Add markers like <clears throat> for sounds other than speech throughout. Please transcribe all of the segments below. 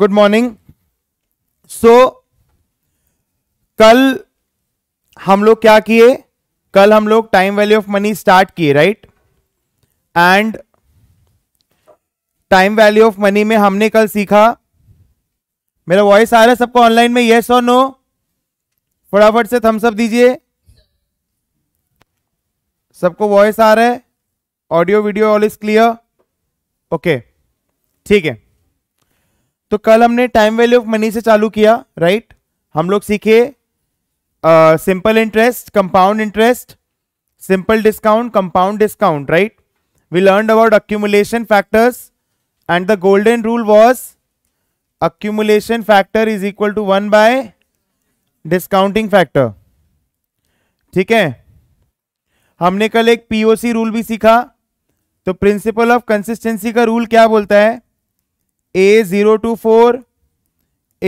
Good morning so कल हम लोग क्या किए कल हम लोग time value of money start किए right and time value of money में हमने कल सीखा मेरा वॉइस आ रहा है सबको ऑनलाइन में येस और नो फटाफट से थम्सअप दीजिए सबको वॉइस आ रहा है audio video all is clear okay ठीक है तो कल हमने टाइम वैल्यू ऑफ मनी से चालू किया राइट हम लोग सीखे simple interest compound interest simple discount compound discount right we learn about accumulation factors and the golden rule was accumulation factor is equal to one by discounting factor ठीक है हमने कल एक पीओसी रूल भी सीखा तो प्रिंसिपल ऑफ कंसिस्टेंसी का rule क्या बोलता है A zero to four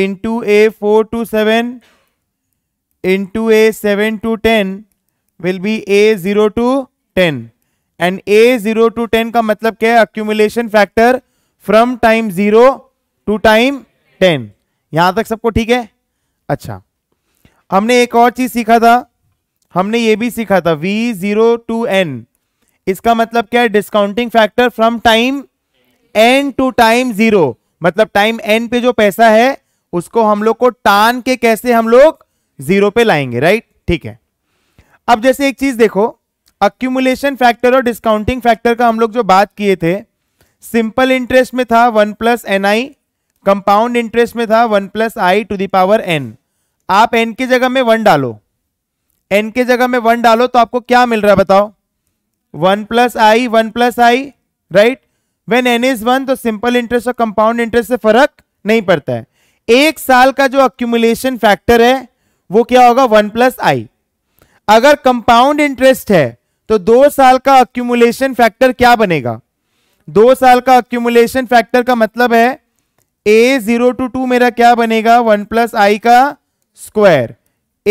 into A four to seven into A seven to ten will be A zero to ten and A zero to ten का मतलब क्या है accumulation factor from time zero to time ten यहां तक सबको ठीक है अच्छा हमने एक और चीज़ सीखा था हमने ये भी सीखा था वी ज़ीरो टू एन इसका मतलब क्या है discounting factor from time n to time zero मतलब टाइम एन पे जो पैसा है उसको हम लोग को टान के कैसे हम लोग जीरो पे लाएंगे राइट ठीक है अब जैसे एक चीज देखो अक्यूमुलेशन फैक्टर और डिस्काउंटिंग फैक्टर का हम लोग जो बात किए थे सिंपल इंटरेस्ट में था one plus n i compound interest में था one plus I to the power n आप एन के जगह में वन डालो एन के जगह में वन डालो तो आपको क्या मिल रहा है बताओ one plus i one plus I right when n is one तो सिंपल इंटरेस्ट और कंपाउंड इंटरेस्ट से फर्क नहीं पड़ता है एक साल का जो अक्यूमुलेशन फैक्टर है वो क्या होगा वन प्लस आई अगर कंपाउंड इंटरेस्ट है तो दो साल का अक्यूमुलेशन फैक्टर क्या बनेगा दो साल का अक्यूमुलेशन फैक्टर का मतलब है ए जीरो टू टू मेरा क्या बनेगा वन प्लस आई का square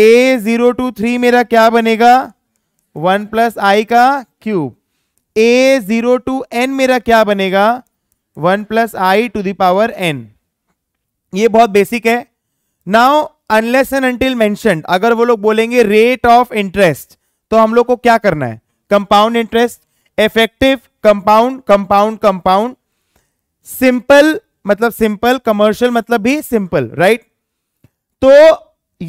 A zero to three मेरा क्या बनेगा वन प्लस आई का cube A zero to n मेरा क्या बनेगा one plus I to the power n ये बहुत बेसिक है now unless and until mention अगर वो लोग बोलेंगे रेट ऑफ इंटरेस्ट तो हम लोग को क्या करना है compound interest effective compound compound compound simple मतलब सिंपल कमर्शियल मतलब भी सिंपल राइट तो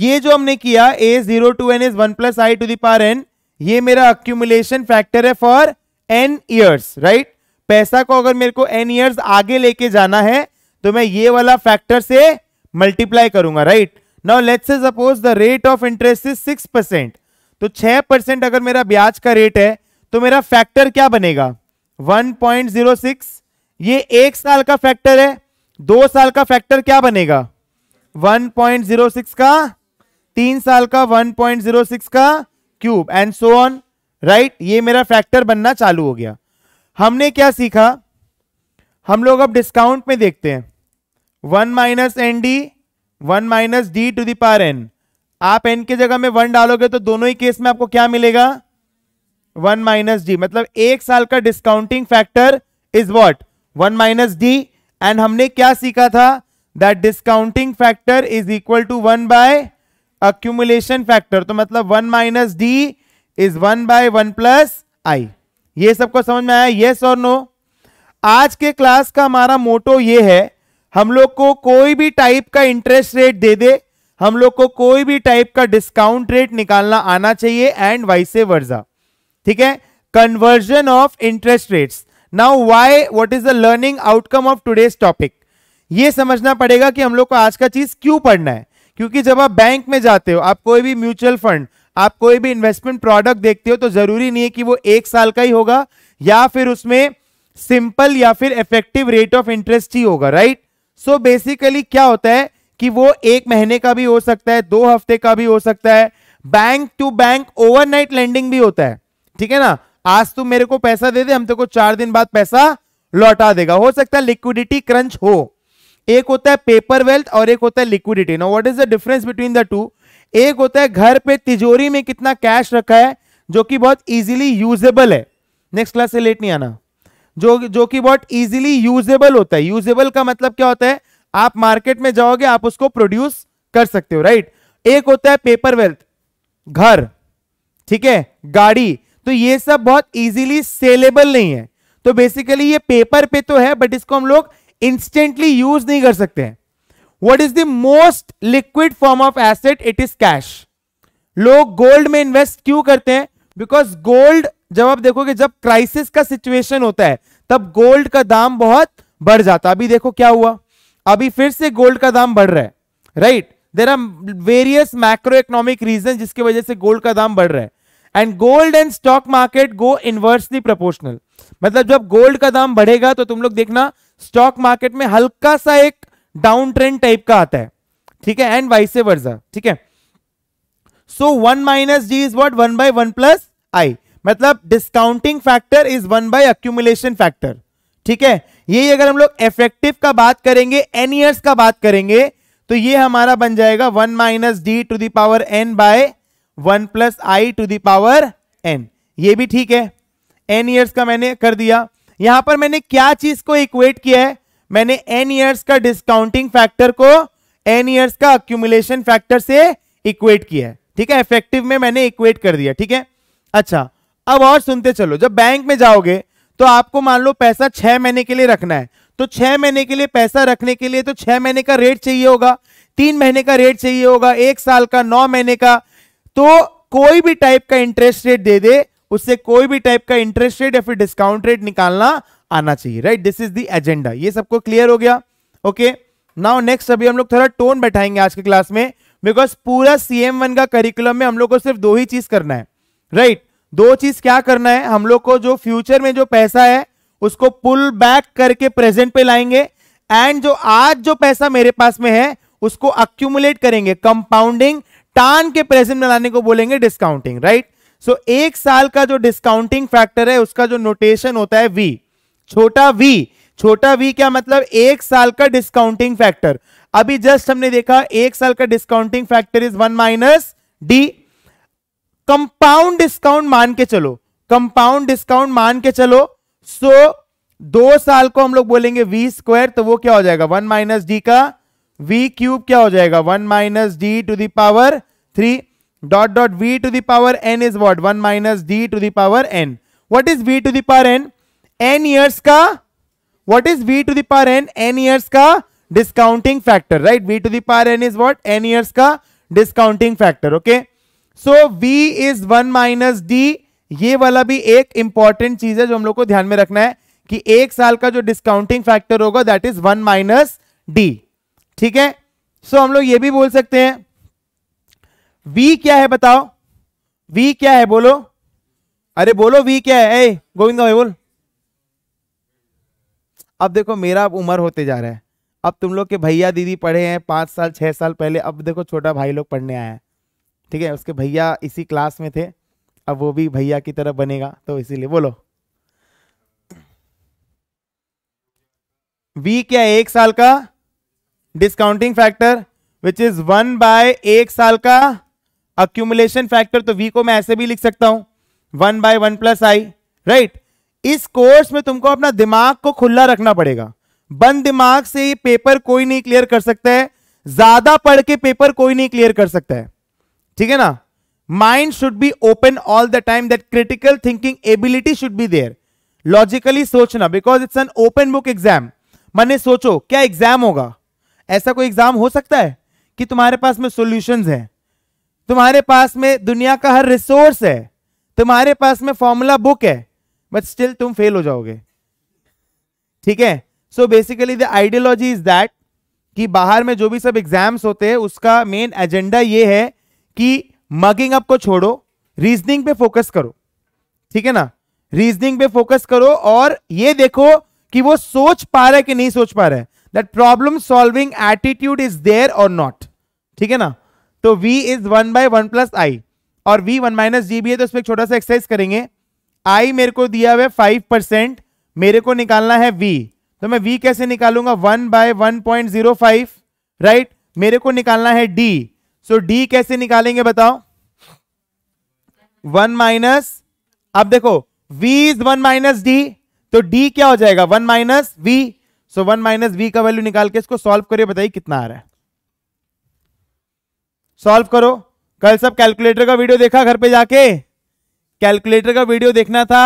ये जो हमने किया A zero to n is one plus I to the power n ये मेरा अक्यूमुलेशन फैक्टर है फॉर एन ईयर्स राइट पैसा को अगर मेरे को एन ईयर्स आगे लेके जाना है तो मैं ये वाला फैक्टर से मल्टीप्लाई करूंगा right now let say suppose the rate of interest is six percent तो छह परसेंट अगर मेरा ब्याज का रेट है तो मेरा फैक्टर क्या बनेगा 1.06 ये एक साल का फैक्टर है दो साल का फैक्टर क्या बनेगा 1.06 का तीन साल का 1.06 का cube and so on right ये मेरा फैक्टर बनना चालू हो गया हमने क्या सीखा हम लोग अब डिस्काउंट में देखते हैं one minus n d one minus D to the power n आप एन की जगह में वन डालोगे तो दोनों ही केस में आपको क्या मिलेगा वन माइनस डी मतलब एक साल का discounting factor is what one minus d and हमने क्या सीखा था that discounting factor is equal to one by accumulation factor तो मतलब one minus D is one by one plus आई ये सबको समझ में आया येस और नो आज के क्लास का हमारा मोटो ये है हम लोग को कोई भी टाइप का इंटरेस्ट रेट दे दे हम लोग को कोई भी टाइप का डिस्काउंट रेट निकालना आना चाहिए एंड ए वर्जा ठीक है conversion of interest rates now why what is the learning outcome of today's topic ये समझना पड़ेगा कि हम लोग को आज का चीज क्यों पढ़ना है क्योंकि जब आप बैंक में जाते हो आप कोई भी म्यूचुअल फंड आप कोई भी इन्वेस्टमेंट प्रोडक्ट देखते हो तो जरूरी नहीं है कि वो एक साल का ही होगा या फिर उसमें सिंपल या फिर इफेक्टिव रेट ऑफ इंटरेस्ट ही होगा राइट सो बेसिकली क्या होता है कि वो एक महीने का भी हो सकता है दो हफ्ते का भी हो सकता है bank to bank overnight lending भी होता है ठीक है ना आज तुम मेरे को पैसा दे दे हम तेको चार दिन बाद पैसा लौटा देगा हो सकता है लिक्विडिटी क्रंच हो एक होता है पेपर वेल्थ और एक होता है liquidity no what is the difference between the two एक होता है घर पे तिजोरी में कितना कैश रखा है जो कि बहुत इजीली यूजेबल है नेक्स्ट क्लास से लेट नहीं आना जो जो कि बहुत इजीली यूजेबल होता है यूजेबल का मतलब क्या होता है आप मार्केट में जाओगे आप उसको प्रोड्यूस कर सकते हो राइट एक होता है पेपर वेल्थ घर ठीक है गाड़ी तो ये सब बहुत इजीली सेलेबल नहीं है तो बेसिकली ये पेपर पे तो है बट इसको हम लोग इंस्टेंटली यूज नहीं कर सकते हैं what is the most liquid form of asset it is cash लोग गोल्ड में इन्वेस्ट क्यों करते हैं बिकॉज गोल्ड जब आप देखोगे जब क्राइसिस का सिचुएशन होता है तब गोल्ड का दाम बहुत बढ़ जाता है अभी देखो क्या हुआ अभी फिर से गोल्ड का दाम बढ़ रहा है right there are various macro economic reason जिसकी वजह से गोल्ड का दाम बढ़ रहा है and gold and stock market go inversely proportional मतलब जब गोल्ड का दाम बढ़ेगा तो तुम लोग देखना स्टॉक मार्केट में हल्का सा एक डाउन ट्रेंड टाइप का आता है ठीक है एंड वाइस से वर्जा ठीक है so one minus g is what one by one plus i मतलब discounting factor is one by accumulation factor ठीक है यही अगर हम लोग इफेक्टिव का बात करेंगे एन ईयर्स का बात करेंगे तो ये हमारा बन जाएगा one minus D to the power n by one plus I to the power n ये भी ठीक है एन ईयर्स का मैंने कर दिया यहां पर मैंने क्या चीज को इक्वेट किया है मैंने एन ईयर्स का डिस्काउंटिंग फैक्टर को एन ईयर्स का अक्यूमुलेशन फैक्टर से इक्वेट किया है ठीक है इफेक्टिव में मैंने इक्वेट कर दिया ठीक है अच्छा अब और सुनते चलो जब बैंक में जाओगे तो आपको मान लो पैसा छह महीने के लिए रखना है तो छह महीने के लिए पैसा रखने के लिए तो छह महीने का रेट चाहिए होगा तीन महीने का रेट चाहिए होगा एक साल का नौ महीने का तो कोई भी टाइप का इंटरेस्ट रेट दे दे उससे कोई भी टाइप का इंटरेस्ट रेट या फिर डिस्काउंट रेट निकालना आना चाहिए right this is the agenda ये सबको क्लियर हो गया ओके नाउ नेक्स्ट अभी हम लोग थोड़ा टोन बैठाएंगे आज के क्लास में बिकॉज पूरा सी एम वन का करिकुलम में हम लोग को सिर्फ दो ही चीज करना है राइट right? दो चीज क्या करना है हम लोग को जो फ्यूचर में जो पैसा है उसको पुल बैक करके प्रेजेंट पे लाएंगे एंड जो आज जो पैसा मेरे पास में है उसको अक्यूमुलेट करेंगे कंपाउंडिंग टान के प्रेजेंट में लाने को बोलेंगे डिस्काउंटिंग राइट सो एक साल का जो डिस्काउंटिंग फैक्टर है उसका जो नोटेशन होता है वी छोटा वी छोटा वी क्या मतलब एक साल का डिस्काउंटिंग फैक्टर अभी जस्ट हमने देखा एक साल का discounting factor is one minus d compound discount मान के चलो कंपाउंड डिस्काउंट मान के चलो सो so, दो साल को हम लोग बोलेंगे वी स्क्वायर तो वो क्या हो जाएगा वन माइनस डी का वी क्यूब क्या हो जाएगा one minus D to the power three dot dot v to the power n is what one minus D to the power n what is v to the power n n years का what is v to the power n n years का discounting factor right v to the power n is what n years का discounting factor okay so v is one minus d ये वाला भी एक important चीज है जो हम लोग को ध्यान में रखना है कि एक साल का जो डिस्काउंटिंग फैक्टर होगा that is one minus d ठीक है सो so, हम लोग ये भी बोल सकते हैं वी क्या है बताओ वी क्या है बोलो अरे बोलो वी क्या है गोविंद भाई बोल अब देखो मेरा अब उम्र होते जा रहा है अब तुम लोग के भैया दीदी पढ़े हैं पाँच साल छः साल पहले अब देखो छोटा भाई लोग पढ़ने आया है ठीक है उसके भैया इसी क्लास में थे अब वो भी भैया की तरह बनेगा तो इसीलिए बोलो वी क्या एक साल का discounting factor which is one by एक साल का अक्यूमुलेशन फैक्टर तो वी को मैं ऐसे भी लिख सकता हूं one by one plus I right इस कोर्स में तुमको अपना दिमाग को खुला रखना पड़ेगा बंद दिमाग से ये पेपर कोई नहीं क्लियर कर सकता है ज्यादा पढ़ के पेपर कोई नहीं क्लियर कर सकता है ठीक है ना mind should be open all the time that critical thinking ability should be there logically सोचना because it's an open book exam मैंने सोचो क्या एग्जाम होगा ऐसा कोई एग्जाम हो सकता है कि तुम्हारे पास में सोल्यूशन है तुम्हारे पास में दुनिया का हर रिसोर्स है तुम्हारे पास में फॉर्मूला बुक है बट स्टिल तुम फेल हो जाओगे ठीक है so basically the ideology is that कि बाहर में जो भी सब एग्जाम्स होते हैं उसका मेन एजेंडा ये है कि मगिंग अप को छोड़ो रीजनिंग पे फोकस करो ठीक है ना रीजनिंग पे फोकस करो और ये देखो कि वो सोच पा रहा है कि नहीं सोच पा रहा है that problem solving attitude is there और नॉट ठीक है ना तो v is one by one plus i और वी वन माइनस जी भी है तो उसमें छोटा सा एक्सरसाइज करेंगे आई मेरे को दिया हुआ है फाइव परसेंट मेरे को निकालना है वी तो मैं वी कैसे निकालूंगा one by one point zero five right मेरे को निकालना है डी सो डी कैसे निकालेंगे बताओ वन माइनस अब देखो v is one minus d तो डी क्या हो जाएगा one minus v so one minus v का वैल्यू निकाल के इसको सॉल्व करिए बताइए कितना आ रहा है सॉल्व करो कल सब कैलकुलेटर का वीडियो देखा घर पे जाके कैलकुलेटर का वीडियो देखना था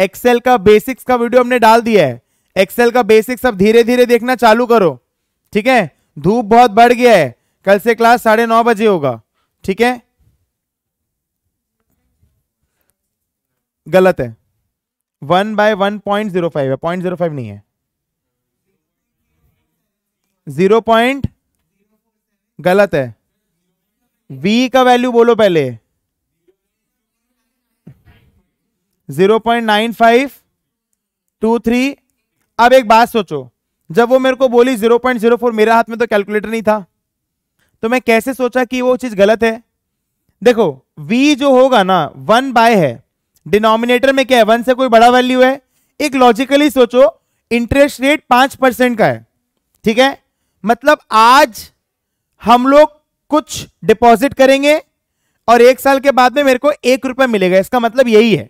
एक्सेल का बेसिक्स का वीडियो हमने डाल दिया है एक्सेल का बेसिक्स अब धीरे धीरे देखना चालू करो ठीक है धूप बहुत बढ़ गया है कल से क्लास साढ़े नौ बजे होगा ठीक है गलत है one by one point zero five है पॉइंट जीरो फाइव नहीं है जीरो पॉइंट गलत है वी का वैल्यू बोलो पहले zero point nine five two three अब एक बात सोचो जब वो मेरे को बोली जीरो पॉइंट जीरो फोर मेरे हाथ में तो कैलकुलेटर नहीं था तो मैं कैसे सोचा कि वो चीज गलत है देखो v जो होगा ना वन बाय है डिनोमिनेटर में क्या है वन से कोई बड़ा वैल्यू है एक लॉजिकली सोचो इंटरेस्ट रेट पांच परसेंट का है ठीक है मतलब आज हम लोग कुछ डिपॉजिट करेंगे और एक साल के बाद में मेरे को एक रुपया मिलेगा इसका मतलब यही है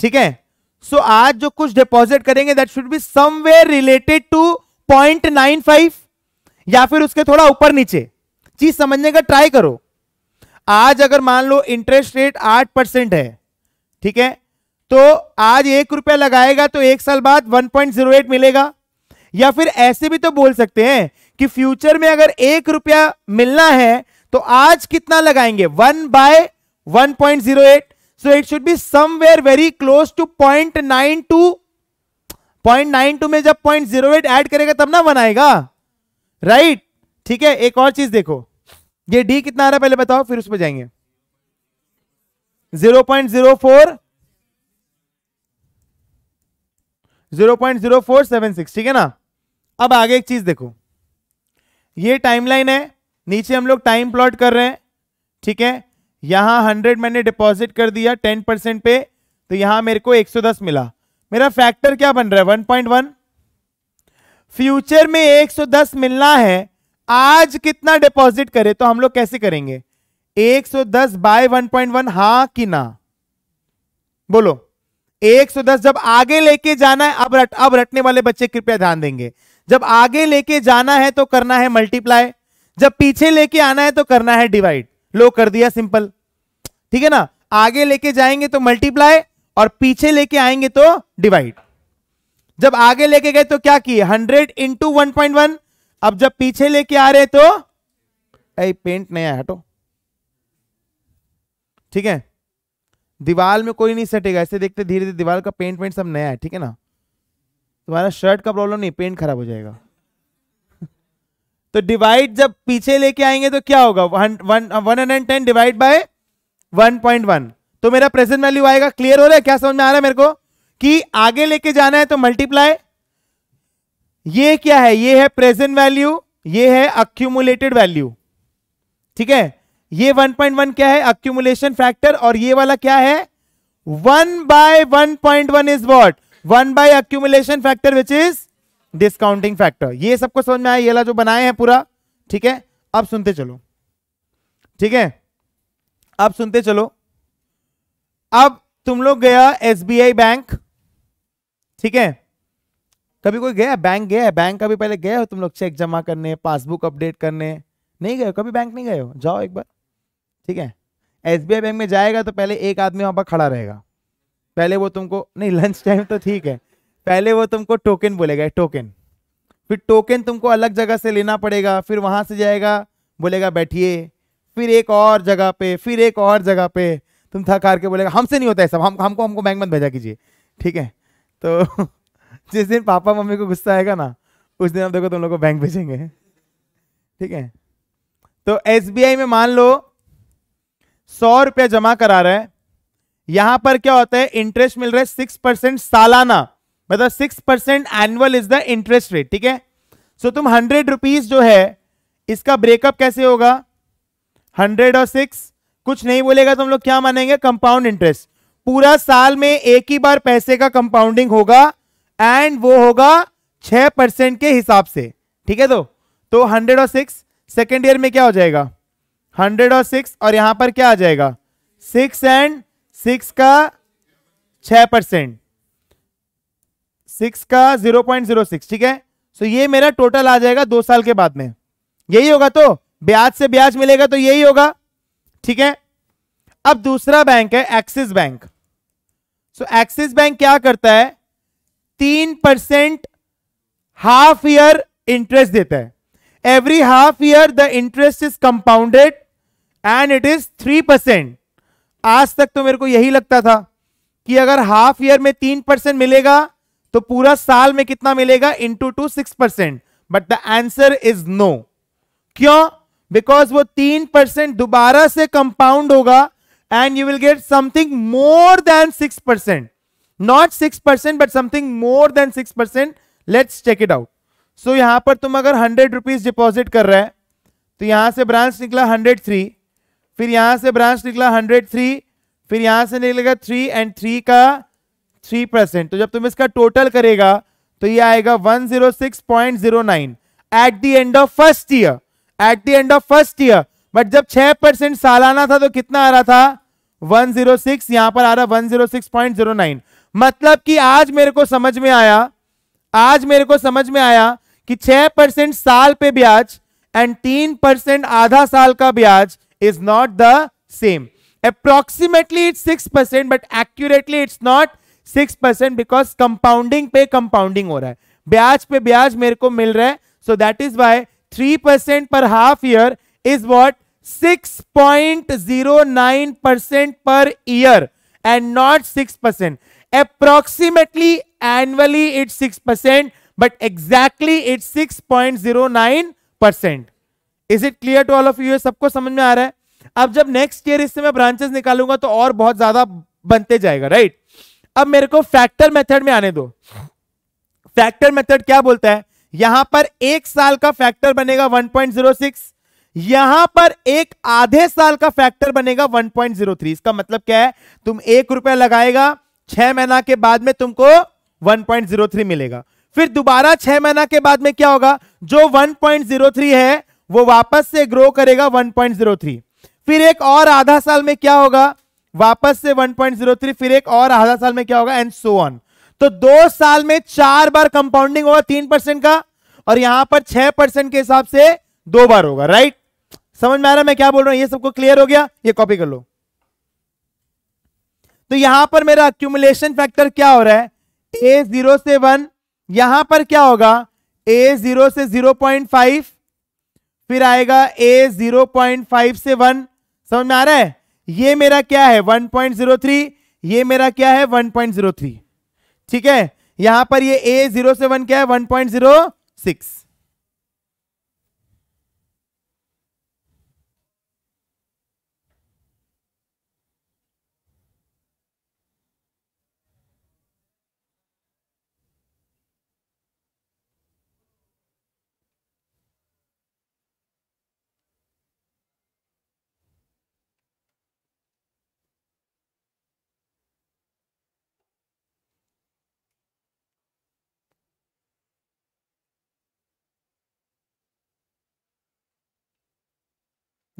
ठीक है सो so, आज जो कुछ डिपॉजिट करेंगे that should be somewhere related to point nine five या फिर उसके थोड़ा ऊपर नीचे चीज समझने का ट्राई करो आज अगर मान लो इंटरेस्ट रेट आठ परसेंट है ठीक है तो आज एक रुपया लगाएगा तो एक साल बाद वन पॉइंट जीरो एट मिलेगा या फिर ऐसे भी तो बोल सकते हैं कि फ्यूचर में अगर एक रुपया मिलना है तो आज कितना लगाएंगे one by one point zero eight so it should be somewhere very close to 0.92 0.92 में जब 0.08 ऐड करेगा तब ना बनाएगा राइट right? ठीक है एक और चीज देखो ये डी कितना आ रहा है पहले बताओ फिर उस पर जाएंगे 0.04 0.0476 ठीक है ना अब आगे एक चीज देखो ये टाइमलाइन है नीचे हम लोग टाइम प्लॉट कर रहे हैं ठीक है यहां हंड्रेड मैंने डिपॉजिट कर दिया टेन परसेंट पे तो यहां मेरे को 110 मिला मेरा फैक्टर क्या बन रहा है 1.1 फ्यूचर में 110 मिलना है आज कितना डिपॉजिट करे तो हम लोग कैसे करेंगे 110 बाय वन हा कि ना बोलो 110 जब आगे लेके जाना है अब रट अब रटने वाले बच्चे कृपया ध्यान देंगे जब आगे लेके जाना है तो करना है मल्टीप्लाई जब पीछे लेके आना है तो करना है डिवाइड लो कर दिया सिंपल ठीक है ना आगे लेके जाएंगे तो मल्टीप्लाई और पीछे लेके आएंगे तो डिवाइड जब आगे लेके गए तो क्या किए hundred into one point one अब जब पीछे लेके आ रहे तो ए, पेंट नया हटो ठीक है दीवार में कोई नहीं सटेगा ऐसे देखते धीरे धीरे दीवार का पेंट वेंट सब नया है ठीक है ना तुम्हारा शर्ट का प्रॉब्लम नहीं पेंट खराब हो जाएगा तो डिवाइड जब पीछे लेके आएंगे तो क्या होगा one hundred ten divide by one point one तो मेरा प्रेजेंट वैल्यू आएगा क्लियर हो रहा है क्या समझ में आ रहा है मेरे को कि आगे लेके जाना है तो मल्टीप्लाई ये क्या है ये है प्रेजेंट वैल्यू ये है अक्यूमुलेटेड वैल्यू ठीक है ये 1.1 क्या है अक्यूमुलेशन फैक्टर और ये वाला क्या है 1 by 1.1 is what 1 by accumulation factor which is discounting factor ये सबको समझ में आया ये ला जो बनाए हैं पूरा ठीक है अब सुनते चलो ठीक है अब सुनते चलो अब तुम लोग गया एसबीआई बैंक ठीक है कभी कोई गया बैंक गया है बैंक कभी पहले गए हो तुम लोग चेक जमा करने पासबुक अपडेट करने नहीं गए हो कभी बैंक नहीं गए हो जाओ एक बार ठीक है एसबीआई बैंक में जाएगा तो पहले एक आदमी वहां पर खड़ा रहेगा पहले वो तुमको नहीं लंच टाइम तो ठीक है पहले वो तुमको टोकन बोलेगा टोकन फिर टोकन तुमको अलग जगह से लेना पड़ेगा फिर वहां से जाएगा बोलेगा बैठिए फिर एक और जगह पे फिर एक और जगह पे तुम थक हार के बोलेगा हमसे नहीं होता है सब हम हमको हमको बैंक मत भेजा कीजिए ठीक है तो <laughs> जिस दिन पापा मम्मी को गुस्सा आएगा ना उस दिन आप देखो तुम लोग को बैंक भेजेंगे ठीक है तो एस में मान लो सौ रुपया जमा करा रहे हैं यहां पर क्या होता है इंटरेस्ट मिल रहा है सिक्स परसेंट सालाना मतलब six percent annual is the interest rate ठीक है सो तुम हंड्रेड रुपीज जो है इसका ब्रेकअप कैसे होगा हंड्रेड और सिक्स कुछ नहीं बोलेगा तुम तो लोग क्या मानेंगे कंपाउंड इंटरेस्ट पूरा साल में एक ही बार पैसे का कंपाउंडिंग होगा एंड वो होगा छह परसेंट के हिसाब से ठीक है तो तो हंड्रेड और सिक्स सेकेंड ईयर में क्या हो जाएगा हंड्रेड और सिक्स और यहां पर क्या आ जाएगा सिक्स एंड सिक्स का छह परसेंट सिक्स का जीरो पॉइंट जीरो सिक्स ठीक है सो ये मेरा टोटल आ जाएगा दो साल के बाद में यही होगा तो ब्याज से ब्याज मिलेगा तो यही होगा ठीक है अब दूसरा बैंक है Axis bank so Axis bank क्या करता है तीन परसेंट हाफ ईयर इंटरेस्ट देता है every half year the interest is compounded and it is three percent आज तक तो मेरे को यही लगता था कि अगर हाफ ईयर में तीन परसेंट मिलेगा तो पूरा साल में कितना मिलेगा into two six percent but the answer is no क्यों बिकॉज वो तीन परसेंट दोबारा से कंपाउंड होगा and you will get something more than six percent not six percent but something more than six percent let's check it out so यहां पर तुम अगर हंड्रेड रुपीज डिपॉजिट कर रहे हैं तो यहां से ब्रांच निकला हंड्रेड थ्री फिर यहां से ब्रांच निकला हंड्रेड थ्री फिर यहां से निकलेगा थ्री एंड थ्री का थ्री परसेंट तो जब तुम इसका टोटल करेगा तो ये आएगा one zero six point zero nine at the end of first year at the end of first year but जब छह परसेंट सालाना था तो कितना आ रहा था वन जीरो सिक्स यहां पर आ रहा one zero six point zero nine मतलब कि आज मेरे को समझ में आया आज मेरे को समझ में आया कि छह परसेंट साल पे ब्याज एंड तीन परसेंट आधा साल का ब्याज is not the same approximately it's six percent but accurately it's not six percent because compounding पे कंपाउंडिंग हो रहा है ब्याज पे ब्याज मेरे को मिल रहा है so that is why three percent per half year is what six point zero nine percent per year and not six percent but exactly it six point zero nine percent is it clear to all of you सबको समझ में आ रहा है अब जब next year इससे मैं branches निकालूंगा तो और बहुत ज्यादा बनते जाएगा राइट अब मेरे को फैक्टर मेथड में आने दो फैक्टर मेथड क्या बोलता है यहां पर एक साल का फैक्टर बनेगा 1.06 पॉइंट यहां पर एक आधे साल का फैक्टर बनेगा 1.03 इसका मतलब क्या है तुम एक रुपया लगाएगा छह महीना के बाद में तुमको 1.03 मिलेगा फिर दोबारा छह महीना के बाद में क्या होगा जो 1.03 है वो वापस से ग्रो करेगा 1.03 फिर एक और आधा साल में क्या होगा वापस से 1.03 फिर एक और आधा साल में क्या होगा एंड सो ऑन तो दो साल में चार बार कंपाउंडिंग होगा तीन परसेंट का और यहां पर छह परसेंट के हिसाब से दो बार होगा राइट समझ में आ रहा है मैं क्या बोल रहा हूं ये सबको क्लियर हो गया ये कॉपी कर लो तो यहां पर मेरा अक्यूमुलेशन फैक्टर क्या हो रहा है ए जीरो से वन यहां पर क्या होगा ए जीरो से जीरो पॉइंट फाइव फिर आएगा ए जीरो पॉइंट फाइव से वन समझ में आ रहा है ये मेरा क्या है 1.03 ये मेरा क्या है 1.03 ठीक है यहां पर ये a जीरो से वन क्या है 1.06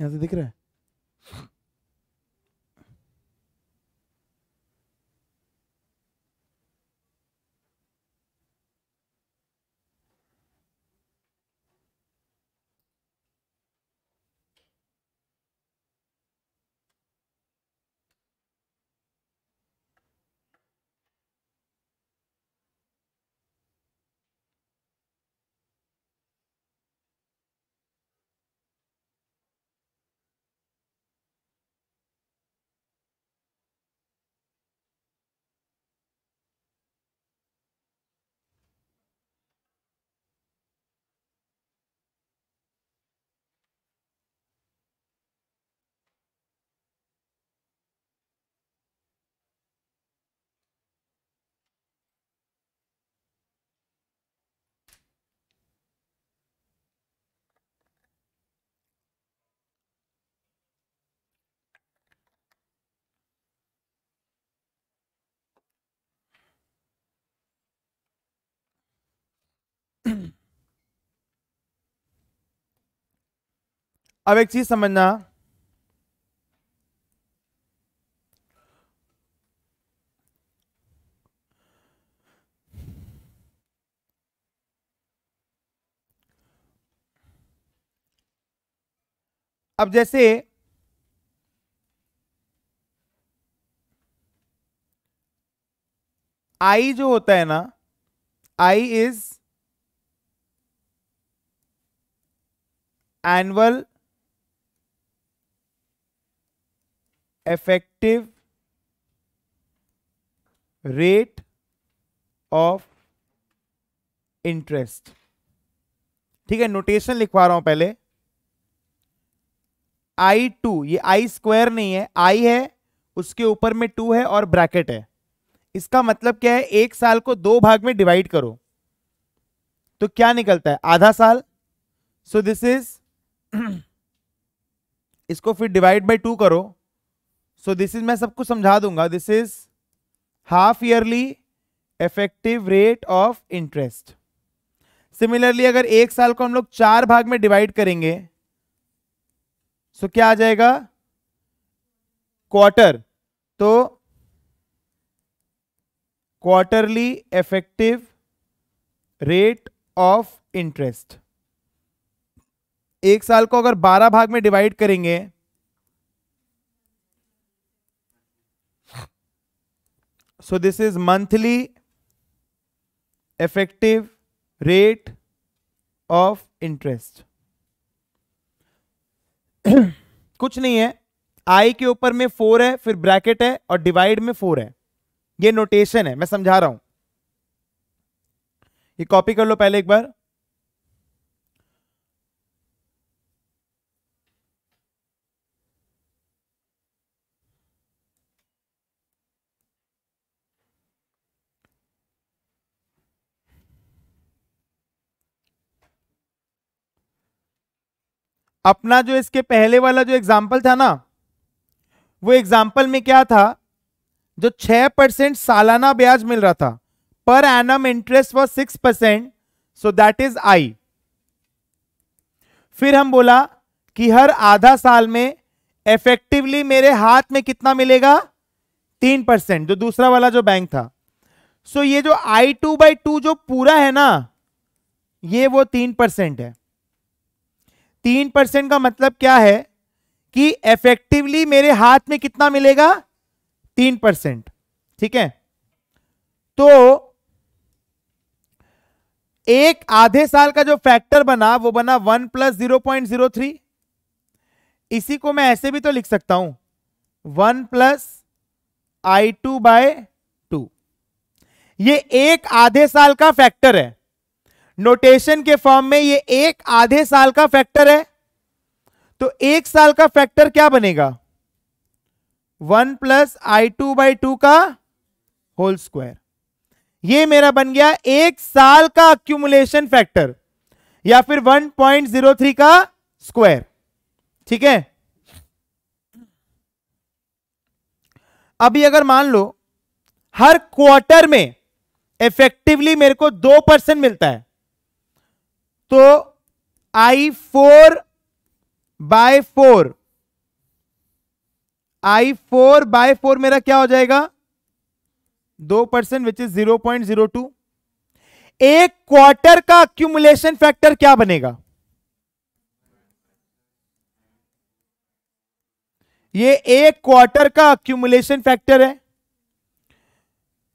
यहाँ से दिख रहा है अब एक चीज समझना अब जैसे आई जो होता है ना i is annual effective rate of interest ठीक है नोटेशन लिखवा रहा हूं पहले आई टू ये आई स्क्वायर नहीं है आई है उसके ऊपर में टू है और ब्रैकेट है इसका मतलब क्या है एक साल को दो भाग में डिवाइड करो तो क्या निकलता है आधा साल सो दिस इज इसको फिर डिवाइड बाय टू करो सो दिस इज मैं सबको समझा दूंगा this is half yearly effective rate of interest similarly अगर एक साल को हम लोग चार भाग में डिवाइड करेंगे सो so क्या आ जाएगा क्वार्टर तो quarterly effective rate of interest एक साल को अगर 12 भाग में डिवाइड करेंगे so this is monthly effective rate of interest <clears throat> कुछ नहीं है आई के ऊपर में फोर है फिर ब्रैकेट है और डिवाइड में फोर है ये नोटेशन है मैं समझा रहा हूं ये कॉपी कर लो पहले एक बार अपना जो इसके पहले वाला जो एग्जाम्पल था ना वो एग्जाम्पल में क्या था जो छह परसेंट सालाना ब्याज मिल रहा था per annum interest was six percent so that is i फिर हम बोला कि हर आधा साल में इफेक्टिवली मेरे हाथ में कितना मिलेगा तीन परसेंट जो दूसरा वाला जो बैंक था सो so ये जो आई टू बाई टू जो पूरा है ना ये वो तीन परसेंट है तीन परसेंट का मतलब क्या है कि इफेक्टिवली मेरे हाथ में कितना मिलेगा तीन परसेंट ठीक है तो एक आधे साल का जो फैक्टर बना वो बना one plus zero point zero three इसी को मैं ऐसे भी तो लिख सकता हूं one plus I two by two ये एक आधे साल का फैक्टर है नोटेशन के फॉर्म में ये एक आधे साल का फैक्टर है तो एक साल का फैक्टर क्या बनेगा one plus I two by two का होल स्क्वायर ये मेरा बन गया एक साल का अक्यूमुलेशन फैक्टर या फिर 1.03 का स्क्वायर ठीक है अभी अगर मान लो हर क्वार्टर में इफेक्टिवली मेरे को दो परसेंट मिलता है तो i four by four i four by four मेरा क्या हो जाएगा दो percent which is zero point zero two एक क्वार्टर का अक्यूमुलेशन फैक्टर क्या बनेगा ये एक क्वार्टर का अक्यूमुलेशन फैक्टर है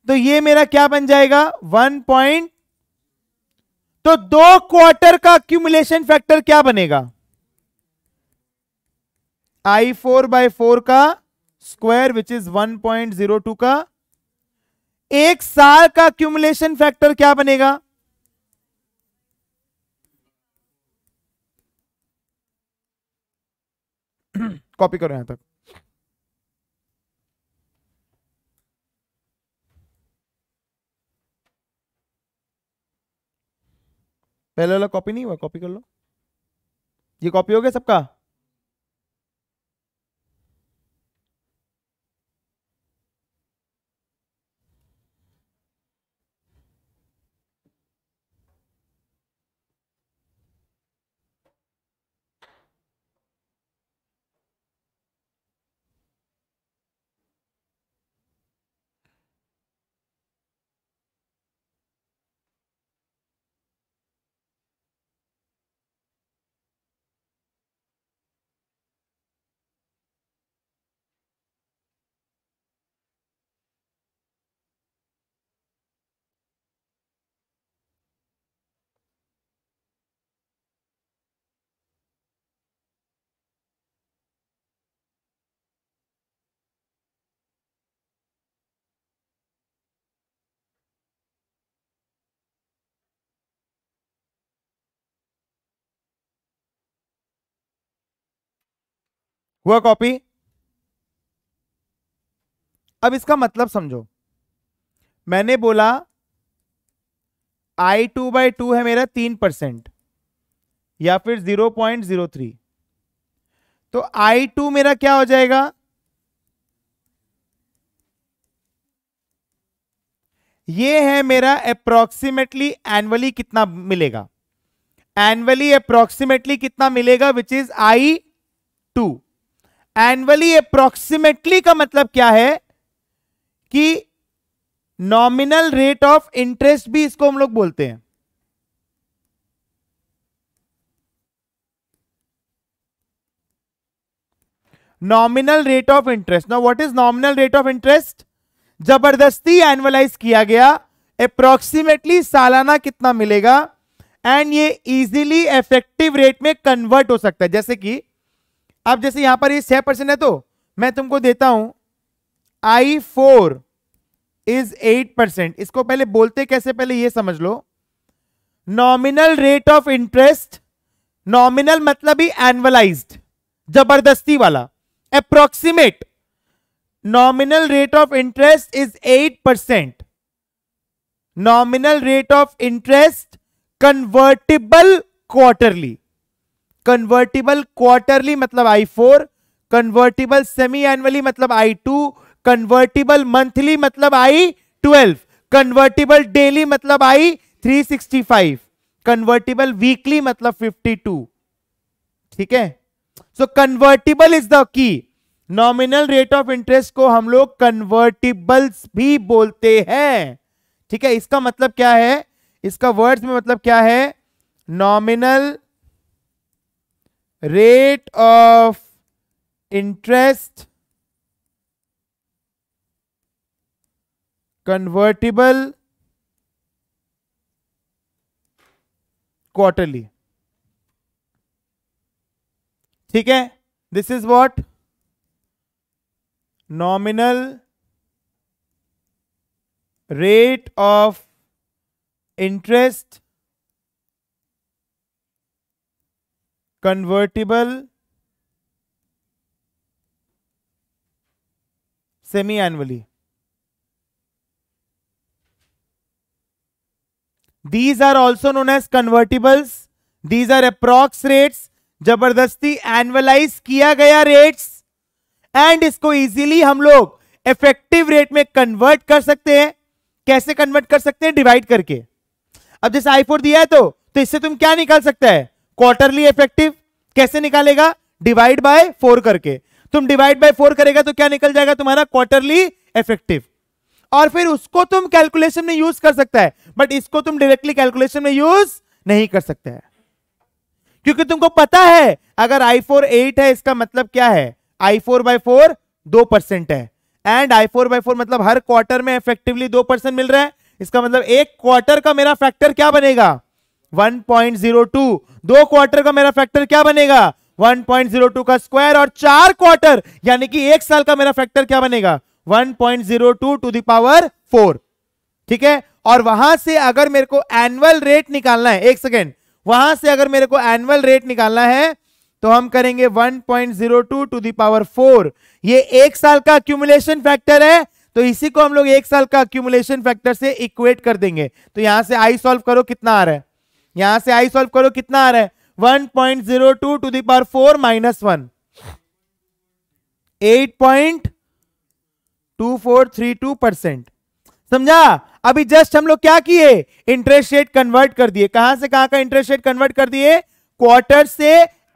तो ये मेरा क्या बन जाएगा वन पॉइंट तो दो क्वार्टर का अक्यूमुलेशन फैक्टर क्या बनेगा आई फोर बाई फोर का square which is one point zero two का एक साल का अक्यूमुलेशन फैक्टर क्या बनेगा कॉपी करो यहां तक पहले वाला कॉपी नहीं हुआ कॉपी कर लो ये कॉपी हो गया सबका हुआ कॉपी अब इसका मतलब समझो मैंने बोला आई टू बाई टू है मेरा तीन परसेंट या फिर जीरो पॉइंट जीरो थ्री तो आई टू मेरा क्या हो जाएगा ये है मेरा अप्रोक्सीमेटली एनुअली कितना मिलेगा एनुअली अप्रोक्सीमेटली कितना मिलेगा which is i two annually approximately का मतलब क्या है कि नॉमिनल रेट ऑफ इंटरेस्ट भी इसको हम लोग बोलते हैं नॉमिनल रेट ऑफ इंटरेस्ट ना what is nominal rate of interest जबरदस्ती एनुअलाइज किया गया अप्रोक्सीमेटली सालाना कितना मिलेगा एंड ये इजीली इफेक्टिव रेट में कन्वर्ट हो सकता है जैसे कि अब जैसे यहां पर ये छह परसेंट है तो मैं तुमको देता हूं i four is eight percent इसको पहले बोलते कैसे पहले ये समझ लो nominal rate of interest nominal मतलब ही एनुअलाइज्ड जबरदस्ती वाला approximate nominal rate of interest is eight percent nominal rate of interest convertible quarterly convertible quarterly मतलब i four convertible semi annually मतलब आई टू कन्वर्टिबल मंथली मतलब आई twelve convertible daily मतलब i three sixty five convertible weekly मतलब fifty two ठीक है so convertible is the key nominal rate of interest को हम लोग कन्वर्टिबल्स भी बोलते हैं ठीक है इसका मतलब क्या है इसका वर्ड्स में मतलब क्या है nominal rate of interest convertible quarterly ठीक है this is what nominal rate of interest convertible semi annually these are also known as convertibles these are approx rates जबरदस्ती एनुअलाइज किया गया रेट्स एंड इसको इजीली हम लोग इफेक्टिव रेट में convert कर सकते हैं कैसे कन्वर्ट कर सकते हैं डिवाइड करके अब जैसे आई फोर दिया है तो तो इससे तुम क्या निकाल सकता है क्वार्टरली इफेक्टिव कैसे निकालेगा डिवाइड बाय फोर करके तुम डिवाइड बाय फोर करेगा तो क्या निकल जाएगा तुम्हारा क्वार्टरली इफेक्टिव और फिर उसको तुम कैलकुलेशन में यूज कर सकता है बट इसको तुम डायरेक्टली कैलकुलेशन में यूज नहीं कर सकते है क्योंकि तुमको पता है अगर आई फोर एट है इसका मतलब क्या है आई फोर बाई फोर दो परसेंट है and i four by four मतलब हर क्वार्टर में इफेक्टिवली दो परसेंट मिल रहा है इसका मतलब एक क्वार्टर का मेरा फैक्टर क्या बनेगा 1.02 दो क्वार्टर का मेरा फैक्टर क्या बनेगा 1.02 का स्क्वायर और चार क्वार्टर यानी कि एक साल का मेरा फैक्टर क्या बनेगा 1.02 टू दावर फोर ठीक है और वहां से अगर मेरे को एनुअल रेट निकालना है एक सेकेंड वहां से अगर मेरे को एनुअल रेट निकालना है तो हम करेंगे 1.02 टू दावर फोर ये एक साल का अक्यूमुलेशन फैक्टर है तो इसी को हम लोग एक साल का अक्यूमुलेशन फैक्टर से इक्वेट कर देंगे तो यहां से आई सॉल्व करो कितना आ रहा है यहां से आई सॉल्व करो कितना आ रहा है 1.02 point zero two to the power four minus one eight point two four three two percent समझा अभी जस्ट हम लोग क्या किए इंटरेस्ट रेट कन्वर्ट कर दिए कहां से कहां का इंटरेस्ट रेट कन्वर्ट कर दिए क्वार्टर से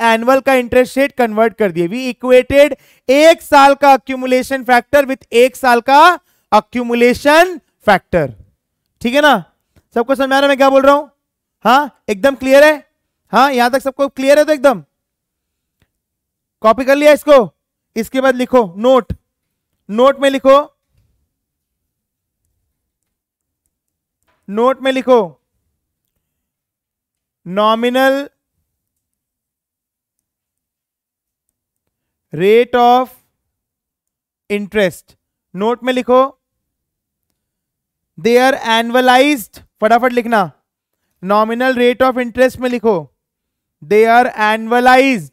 एनुअल का इंटरेस्ट रेट कन्वर्ट कर दिए वी इक्वेटेड एक साल का अक्यूमुलेशन फैक्टर विथ एक साल का अक्यूमुलेशन फैक्टर ठीक है ना सबको समझा रहा मैं क्या बोल रहा हूं हाँ एकदम क्लियर है हाँ यहां तक सबको क्लियर है तो एकदम कॉपी कर लिया इसको इसके बाद लिखो नोट नोट में लिखो नोट में लिखो nominal rate of interest note में लिखो दे आर एनुअलाइज्ड फटाफट लिखना नॉमिनल रेट ऑफ इंटरेस्ट में लिखो they are annualize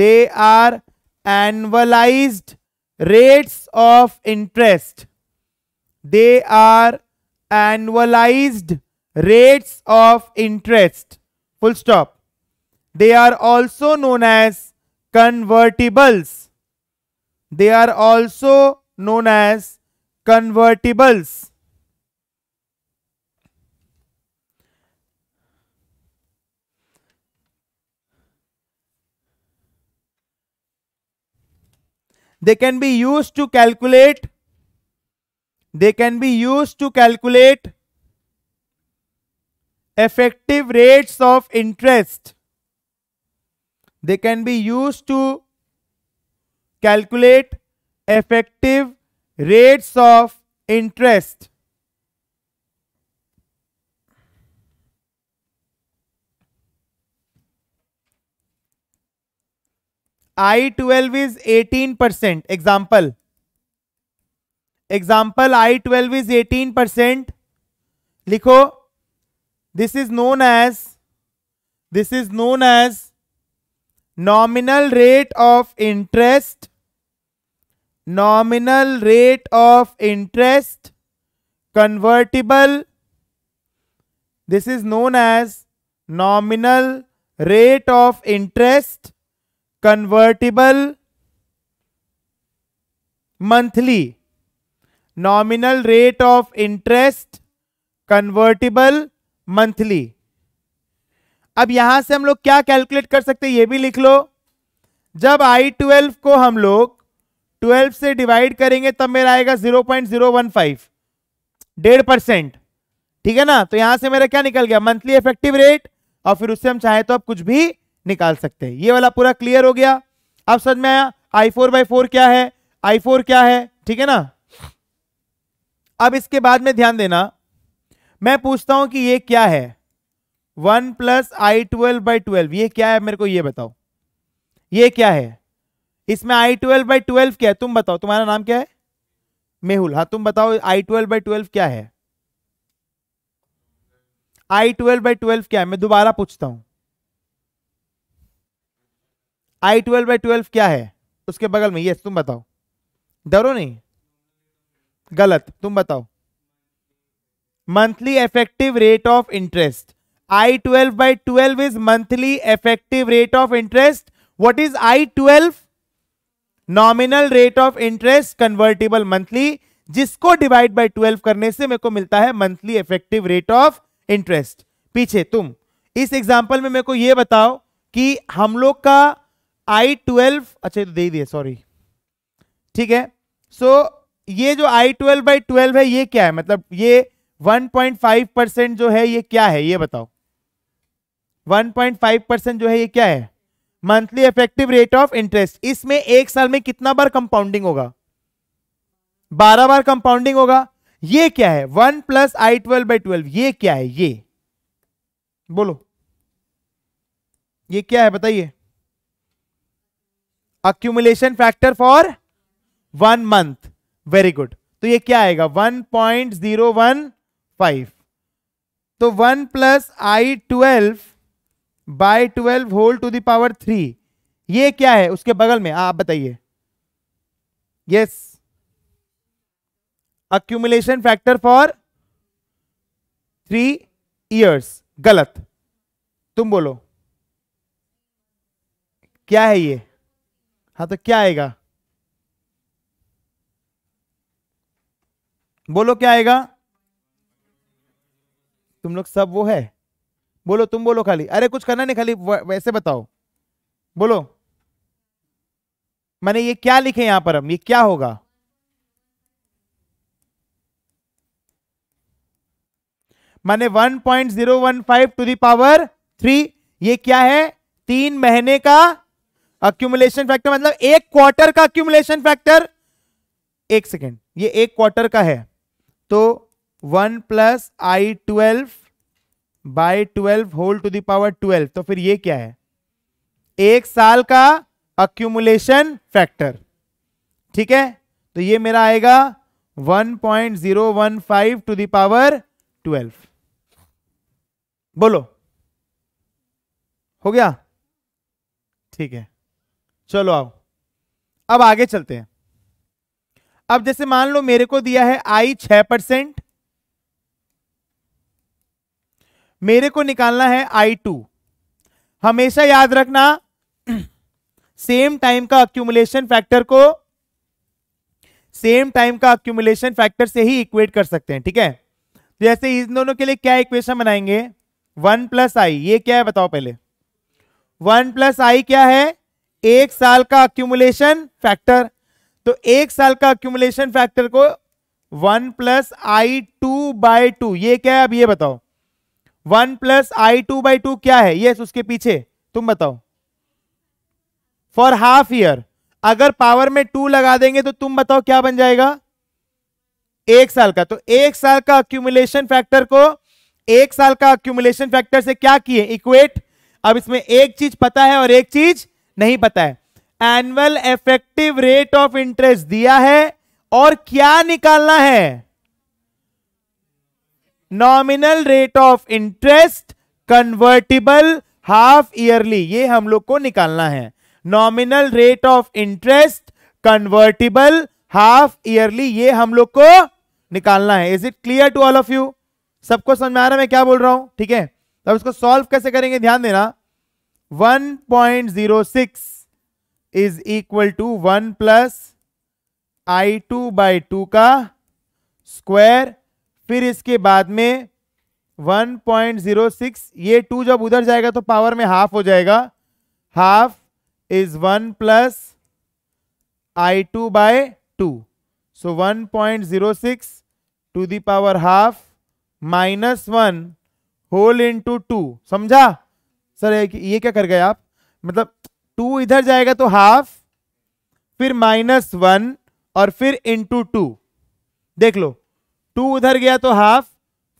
they are annualize rates of interest they are annualize rates of interest full stop they are also known as convertibles they are also known as convertibles they can be used to calculate they can be used to calculate effective rates of interest they can be used to calculate effective rates of interest I12 is 18%. Example. Example I12 is 18%. Likho. This is known as this is known as nominal rate of interest nominal rate of interest convertible this is known as nominal rate of interest convertible monthly nominal rate of interest convertible monthly अब यहां से हम लोग क्या calculate कर सकते हैं ये भी लिख लो जब आई ट्वेल्व को हम लोग ट्वेल्व से डिवाइड करेंगे तब मेरा आएगा zero point zero one five डेढ़ परसेंट ठीक है ना तो यहां से मेरा क्या निकल गया मंथली इफेक्टिव रेट और फिर उससे हम चाहे तो अब कुछ भी निकाल सकते हैं ये वाला पूरा क्लियर हो गया अब समझ में आया आई फोर बाई फोर क्या है आई फोर क्या है ठीक है ना अब इसके बाद में ध्यान देना मैं पूछता हूं कि ये क्या है one plus I twelve by twelve ये क्या है मेरे को ये बताओ ये क्या है इसमें आई ट्वेल्व बाई ट्वेल्व क्या है तुम बताओ तुम्हारा नाम क्या है मेहुल हाँ तुम बताओ आई ट्वेल्व बाई ट्वेल्व क्या है आई ट्वेल्व बाई ट्वेल्व क्या है मैं दोबारा पूछता हूं आई ट्वेल्व बाई ट्वेल्व क्या है उसके बगल में यस तुम बताओ डरो नहीं गलत तुम बताओ monthly effective rate of interest i twelve by twelve is monthly effective rate of interest what is i12 nominal rate of interest convertible monthly जिसको डिवाइड बाई ट्वेल्व करने से मेरे को मिलता है monthly effective rate of interest पीछे तुम इस एग्जाम्पल में मेरे को यह बताओ कि हम लोग का आई ट्वेल्व अच्छा तो दे दिए सॉरी ठीक है सो so, ये जो आई ट्वेल्व बाई ट्वेल्व है ये क्या है मतलब ये 1.5 परसेंट जो है ये क्या है ये बताओ 1.5 परसेंट जो है ये क्या है monthly effective rate of interest इसमें एक साल में कितना बार कंपाउंडिंग होगा बारह बार कंपाउंडिंग होगा ये क्या है one plus I twelve by twelve ये क्या है ये बोलो ये क्या है बताइए accumulation factor for one month very good तो ये क्या आएगा 1.015 तो 1 plus I twelve by twelve whole to the power three ये क्या है उसके बगल में आप बताइए yes accumulation factor for three years गलत तुम बोलो क्या है ये हाँ तो क्या आएगा बोलो क्या आएगा तुम लोग सब वो है बोलो तुम बोलो खाली अरे कुछ करना नहीं खाली वैसे बताओ बोलो मैंने ये क्या लिखे यहां पर हम ये क्या होगा मैंने 1.015 टू दी पावर थ्री ये क्या है तीन महीने का अक्यूमुलेशन फैक्टर मतलब एक क्वार्टर का अक्यूमुलेशन फैक्टर एक सेकेंड ये एक क्वार्टर का है तो one plus I twelve by twelve whole to the power twelve तो फिर ये क्या है एक साल का अक्यूमुलेशन फैक्टर ठीक है तो ये मेरा आएगा 1.015 टू दावर ट्वेल्व बोलो हो गया ठीक है चलो आओ अब आगे चलते हैं अब जैसे मान लो मेरे को दिया है आई छह परसेंट मेरे को निकालना है आई टू हमेशा याद रखना सेम टाइम का अक्यूमुलेशन फैक्टर को सेम टाइम का अक्यूमुलेशन फैक्टर से ही इक्वेट कर सकते हैं ठीक है तो जैसे इन दोनों के लिए क्या इक्वेशन बनाएंगे वन प्लस आई ये क्या है बताओ पहले वन प्लस आई क्या है एक साल का अक्यूमुलेशन फैक्टर तो एक साल का अक्यूमुलेशन फैक्टर को one plus I two by two ये क्या है अब ये बताओ one plus I two by two क्या है यस उसके पीछे तुम बताओ फॉर हाफ ईयर अगर पावर में टू लगा देंगे तो तुम बताओ क्या बन जाएगा एक साल का तो एक साल का अक्यूमुलेशन फैक्टर को एक साल का अक्यूमुलेशन फैक्टर से क्या किए इक्वेट अब इसमें एक चीज पता है और एक चीज नहीं पता है annual effective rate of interest दिया है और क्या निकालना है nominal rate of interest convertible half yearly ये हम लोग को निकालना है nominal rate of interest convertible half yearly ये हम लोग को निकालना है is it clear to all of you सबको समझ में आ रहा है मैं क्या बोल रहा हूं ठीक है तब इसको सॉल्व कैसे करेंगे ध्यान देना 1.06 is equal to one plus I two by two का स्क्वायर फिर इसके बाद में 1.06 ये टू जब उधर जाएगा तो पावर में हाफ हो जाएगा half is one plus I two by two so 1.06 to the power half minus one whole two two समझा सर ये क्या कर गए आप मतलब टू इधर जाएगा तो हाफ फिर माइनस वन और फिर इंटू टू देख लो टू उधर गया तो हाफ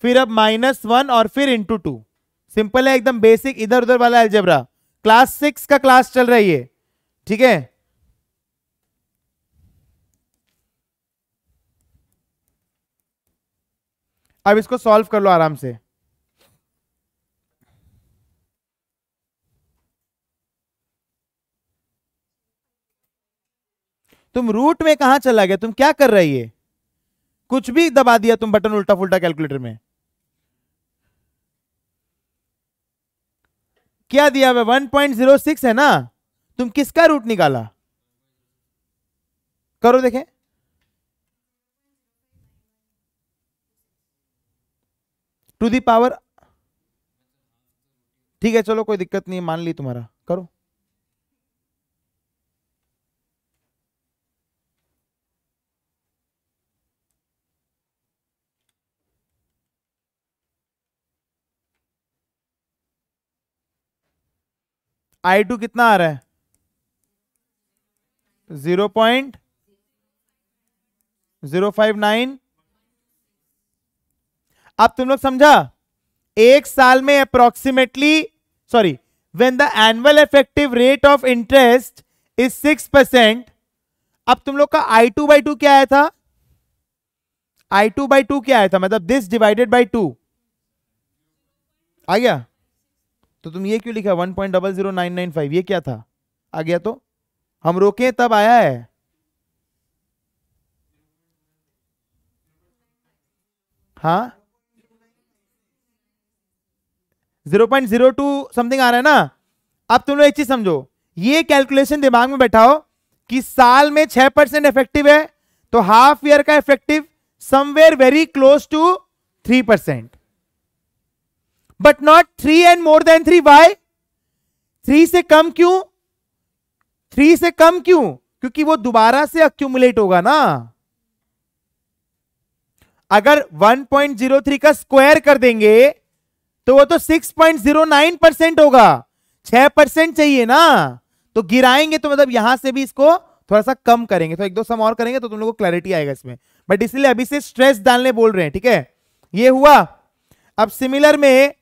फिर अब माइनस वन और फिर इंटू टू सिंपल है एकदम बेसिक इधर उधर वाला एल्जेब्रा क्लास सिक्स का क्लास चल रही है ठीक है अब इसको सॉल्व कर लो आराम से तुम रूट में कहा चला गया तुम क्या कर रही है कुछ भी दबा दिया तुम बटन उल्टा फुलटा कैलकुलेटर में क्या दिया हुआ वन पॉइंट जीरो सिक्स है ना तुम किसका रूट निकाला करो देखें टू दी पावर ठीक है चलो कोई दिक्कत नहीं मान ली तुम्हारा करो आई टू कितना आ रहा है zero point zero five nine अब तुम लोग समझा एक साल में approximately sorry when the annual effective rate of interest is six percent अब तुम लोग का आई टू बाई टू क्या आया था आई टू बाई टू क्या आया था मतलब दिस डिवाइडेड बाई टू आ गया तो तुम ये क्यों लिखा one point double zero nine nine five ये क्या था आ गया तो हम रोके तब आया है हाँ zero point zero two something आ रहा है ना अब तुम लोग एक चीज समझो ये कैलकुलेशन दिमाग में बैठाओ कि साल में छह परसेंट इफेक्टिव है तो हाफ ईयर का effective somewhere very close to three percent but not three and more than three why three से कम क्यों थ्री से कम क्यों क्योंकि वो दोबारा से अक्यूमुलेट होगा ना अगर 1.03 का स्क्वायर कर देंगे तो वो तो 6.09 परसेंट होगा 6 परसेंट चाहिए ना तो गिराएंगे तो मतलब यहां से भी इसको थोड़ा सा कम करेंगे तो एक दो सम और करेंगे तो तुम लोग को क्लैरिटी आएगा इसमें बट इसलिए अभी से स्ट्रेस डालने बोल रहे हैं ठीक है ये हुआ अब सिमिलर में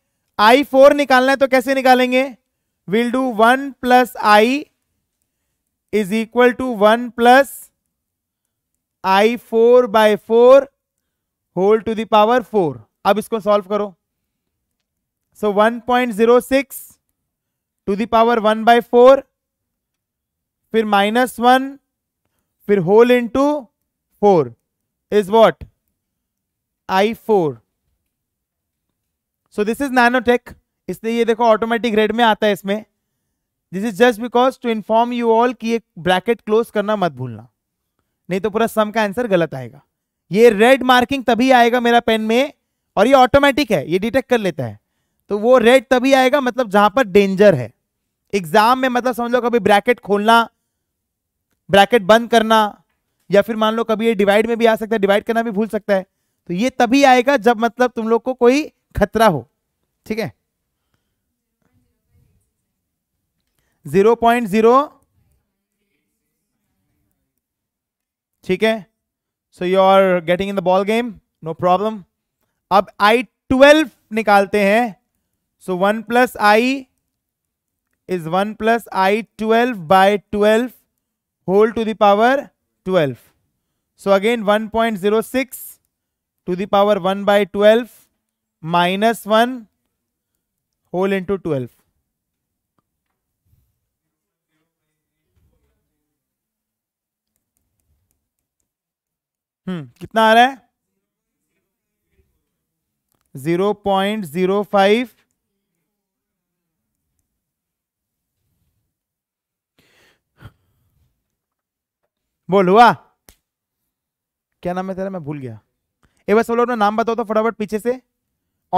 आई फोर निकालना है तो कैसे निकालेंगे will do one plus I is equal to one plus I four by four whole to the power four अब इसको सॉल्व करो so one point zero six two the power one by four फिर माइनस वन फिर whole to four is what I four so this is nanotech इसलिए ये देखो automatic red में आता है इसमें this is just because to inform you all कि एक ब्रैकेट क्लोज करना मत भूलना नहीं तो पूरा सम का आंसर गलत आएगा ये रेड मार्किंग तभी आएगा मेरा पेन में और ये ऑटोमेटिक है ये डिटेक्ट कर लेता है तो वो रेड तभी आएगा मतलब जहां पर डेंजर है एग्जाम में मतलब समझ लो कभी ब्रैकेट खोलना ब्रैकेट बंद करना या फिर मान लो कभी ये डिवाइड में भी आ सकता है डिवाइड करना भी भूल सकता है तो ये तभी आएगा जब मतलब तुम लोग को कोई खतरा हो ठीक है जीरो पॉइंट जीरो ठीक है so you are getting in the ball game no problem अब आई ट्वेल्व निकालते हैं so one plus I is one plus I twelve by twelve whole to the power twelve so again one point zero six two the power one by twelve minus one whole into twelve hmm कितना आ रहा है zero point zero five बोल हुआ क्या नाम है तेरा मैं भूल गया एक बार बोलो अपना नाम बताओ तो फटाफट पीछे से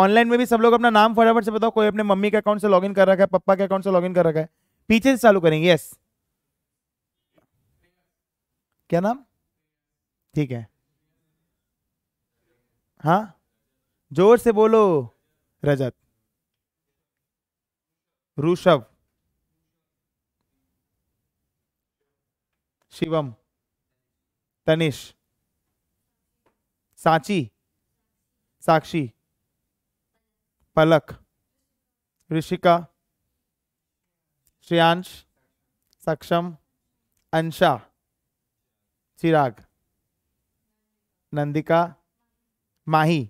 ऑनलाइन में भी सब लोग अपना नाम फटाफट से बताओ कोई अपने मम्मी के अकाउंट से लॉगिन कर रखा है पप्पा के अकाउंट से लॉगिन कर रखा है पीछे से चालू करेंगे यस क्या नाम ठीक है हाँ जोर से बोलो रजत ऋषभ शिवम तनिष साची साक्षी पलक ऋषिका श्रेयांश सक्षम अंशा चिराग नंदिका माही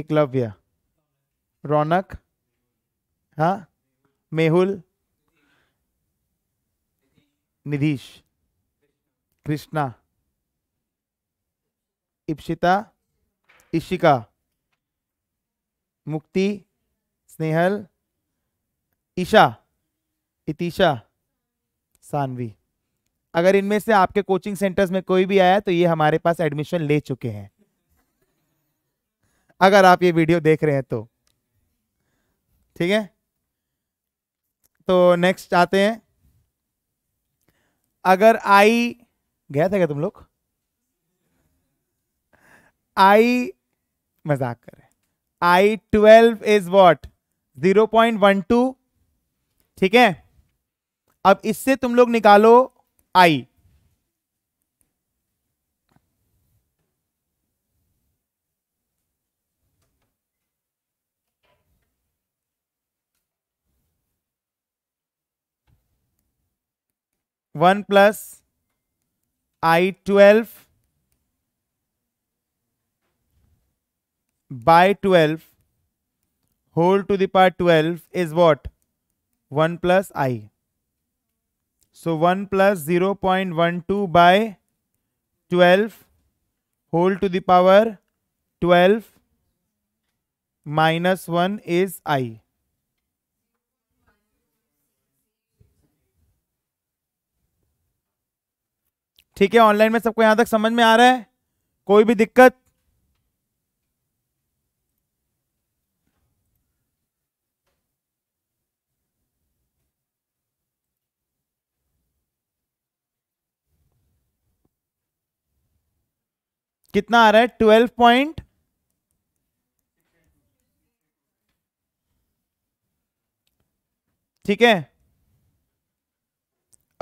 एकलव्य रौनक हाँ मेहुल निधीश कृष्णा इप्सिता इशिका मुक्ति स्नेहल ईशा इतिशा सानवी अगर इनमें से आपके कोचिंग सेंटर्स में कोई भी आया तो ये हमारे पास एडमिशन ले चुके हैं अगर आप ये वीडियो देख रहे हैं तो ठीक है तो नेक्स्ट आते हैं अगर आई गया था क्या तुम लोग आई मजाक कर रहे I twelve is what zero point one two ठीक है अब इससे तुम लोग निकालो I one plus I twelve by 12 whole to the power 12 is what 1 plus i so 1 plus 0 0.12 by 12 whole to the power 12 minus 1 is i ठीक है online में सबको यहां तक समझ में आ रहा है कोई भी दिक्कत कितना आ रहा है ट्वेल्व पॉइंट ठीक है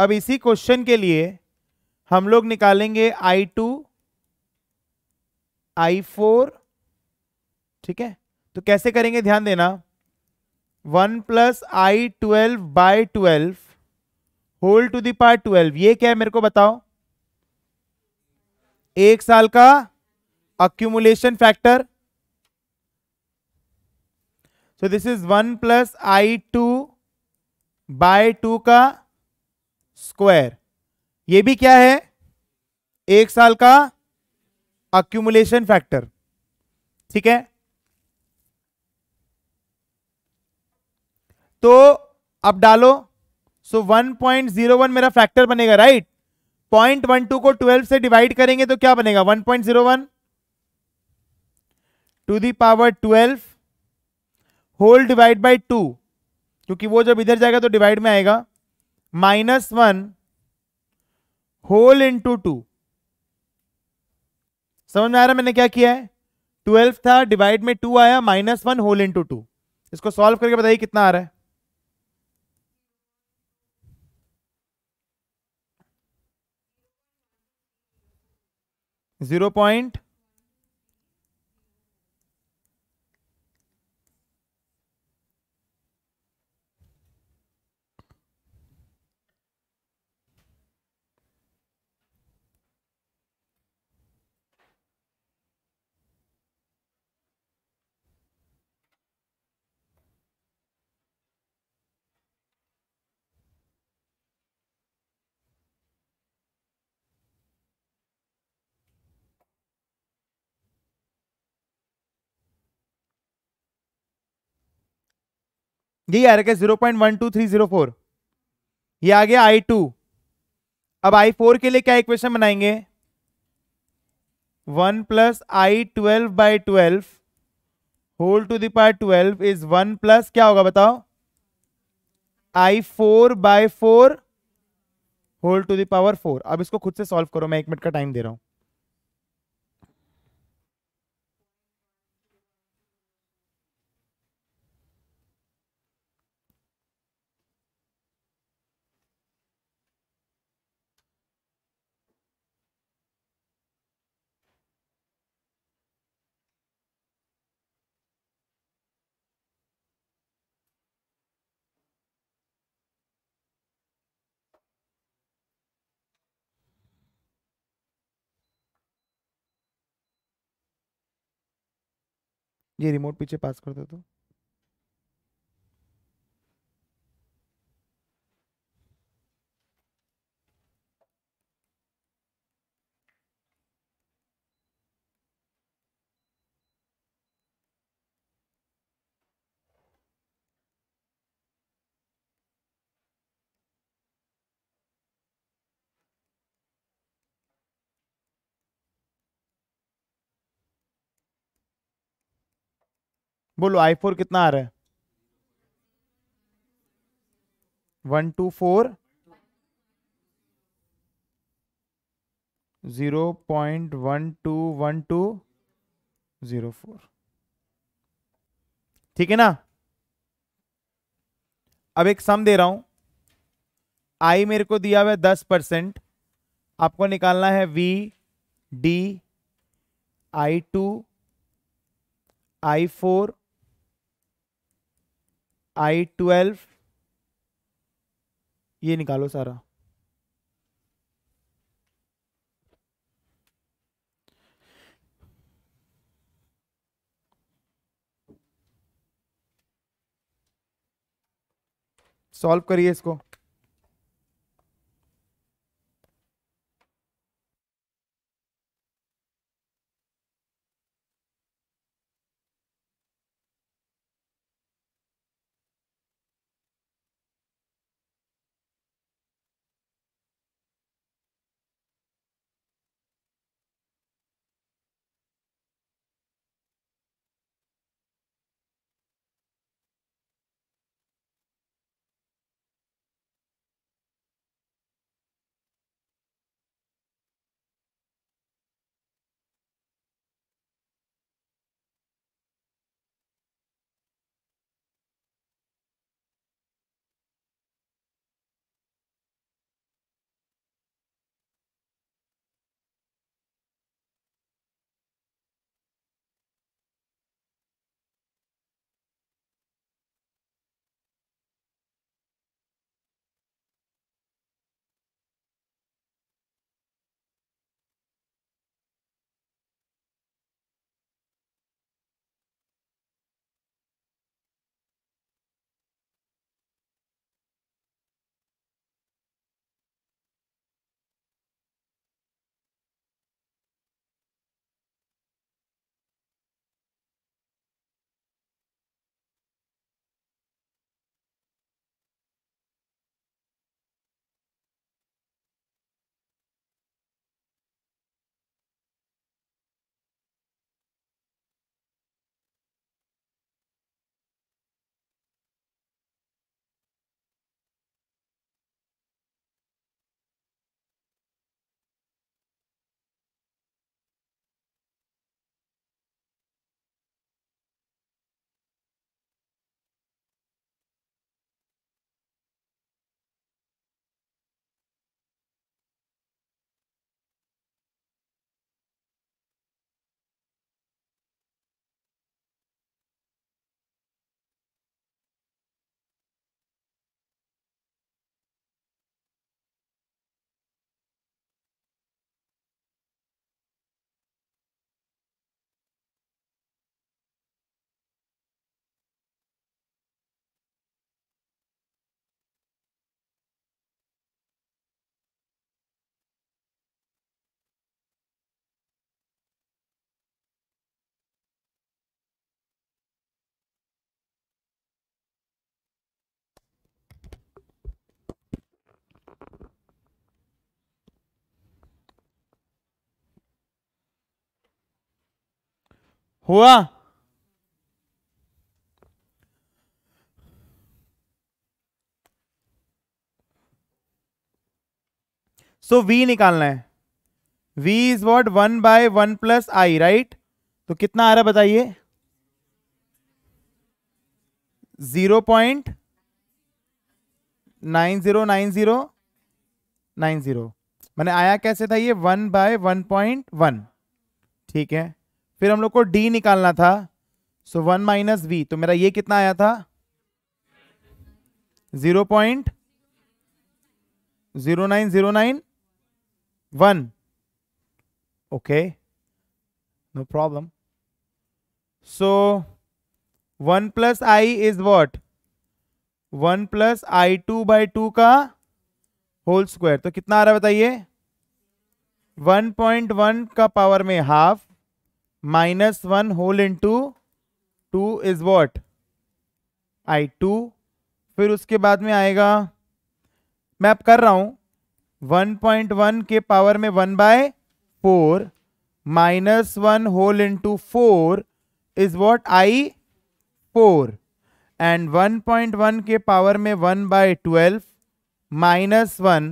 अब इसी क्वेश्चन के लिए हम लोग निकालेंगे आई टू आई फोर ठीक है तो कैसे करेंगे ध्यान देना one plus I twelve by twelve whole to the power twelve ये क्या है मेरे को बताओ एक साल का accumulation factor so this is one plus I two by two का स्क्वायर ये भी क्या है एक साल का अक्यूमुलेशन फैक्टर ठीक है तो अब डालो सो so 1.01 मेरा फैक्टर बनेगा राइट पॉइंट वन टू को ट्वेल्व से डिवाइड करेंगे तो क्या बनेगा one point zero one two the power twelve whole divide by two क्योंकि वो जब इधर जाएगा तो डिवाइड में आएगा minus one whole into two समझ में आ रहा मैंने क्या किया है ट्वेल्व था डिवाइड में टू आया minus one whole into two इसको सॉल्व करके बताइए कितना आ रहा है 0.0 ये आ रहा है zero point one two three zero four ये आ गया आई टू अब आई फोर के लिए क्या इक्वेशन बनाएंगे one plus I twelve by twelve whole to the power twelve is one plus क्या होगा बताओ I four by four whole to the power four अब इसको खुद से सॉल्व करो मैं एक मिनट का टाइम दे रहा हूं ये रिमोट पीछे पास कर दो तो बोलो आई फोर कितना आ रहा है one two four zero point one to one two zero four ठीक है ना अब एक सम दे रहा हूं आई मेरे को दिया हुआ दस परसेंट आपको निकालना है V D I two I four I twelve ये निकालो सारा सॉल्व करिए इसको हुआ सो वी निकालना है V is what one by one plus I right तो कितना आ रहा है बताइए zero point nine zero nine zero nine zero मैंने आया कैसे था ये one by one point one ठीक है फिर हम लोग को डी निकालना था सो वन माइनस वी तो मेरा ये कितना आया था zero point zero nine zero nine one okay no problem so one plus I is what one plus I two by two का होल स्क्वायर तो कितना आ रहा है बताइए वन पॉइंट वन का पावर में half minus one whole into two is what I two फिर उसके बाद में आएगा मैं अब कर रहा हूं 1.1 के पावर में 1 by four minus one whole into four is what I four and 1.1 के पावर में 1 by twelve minus one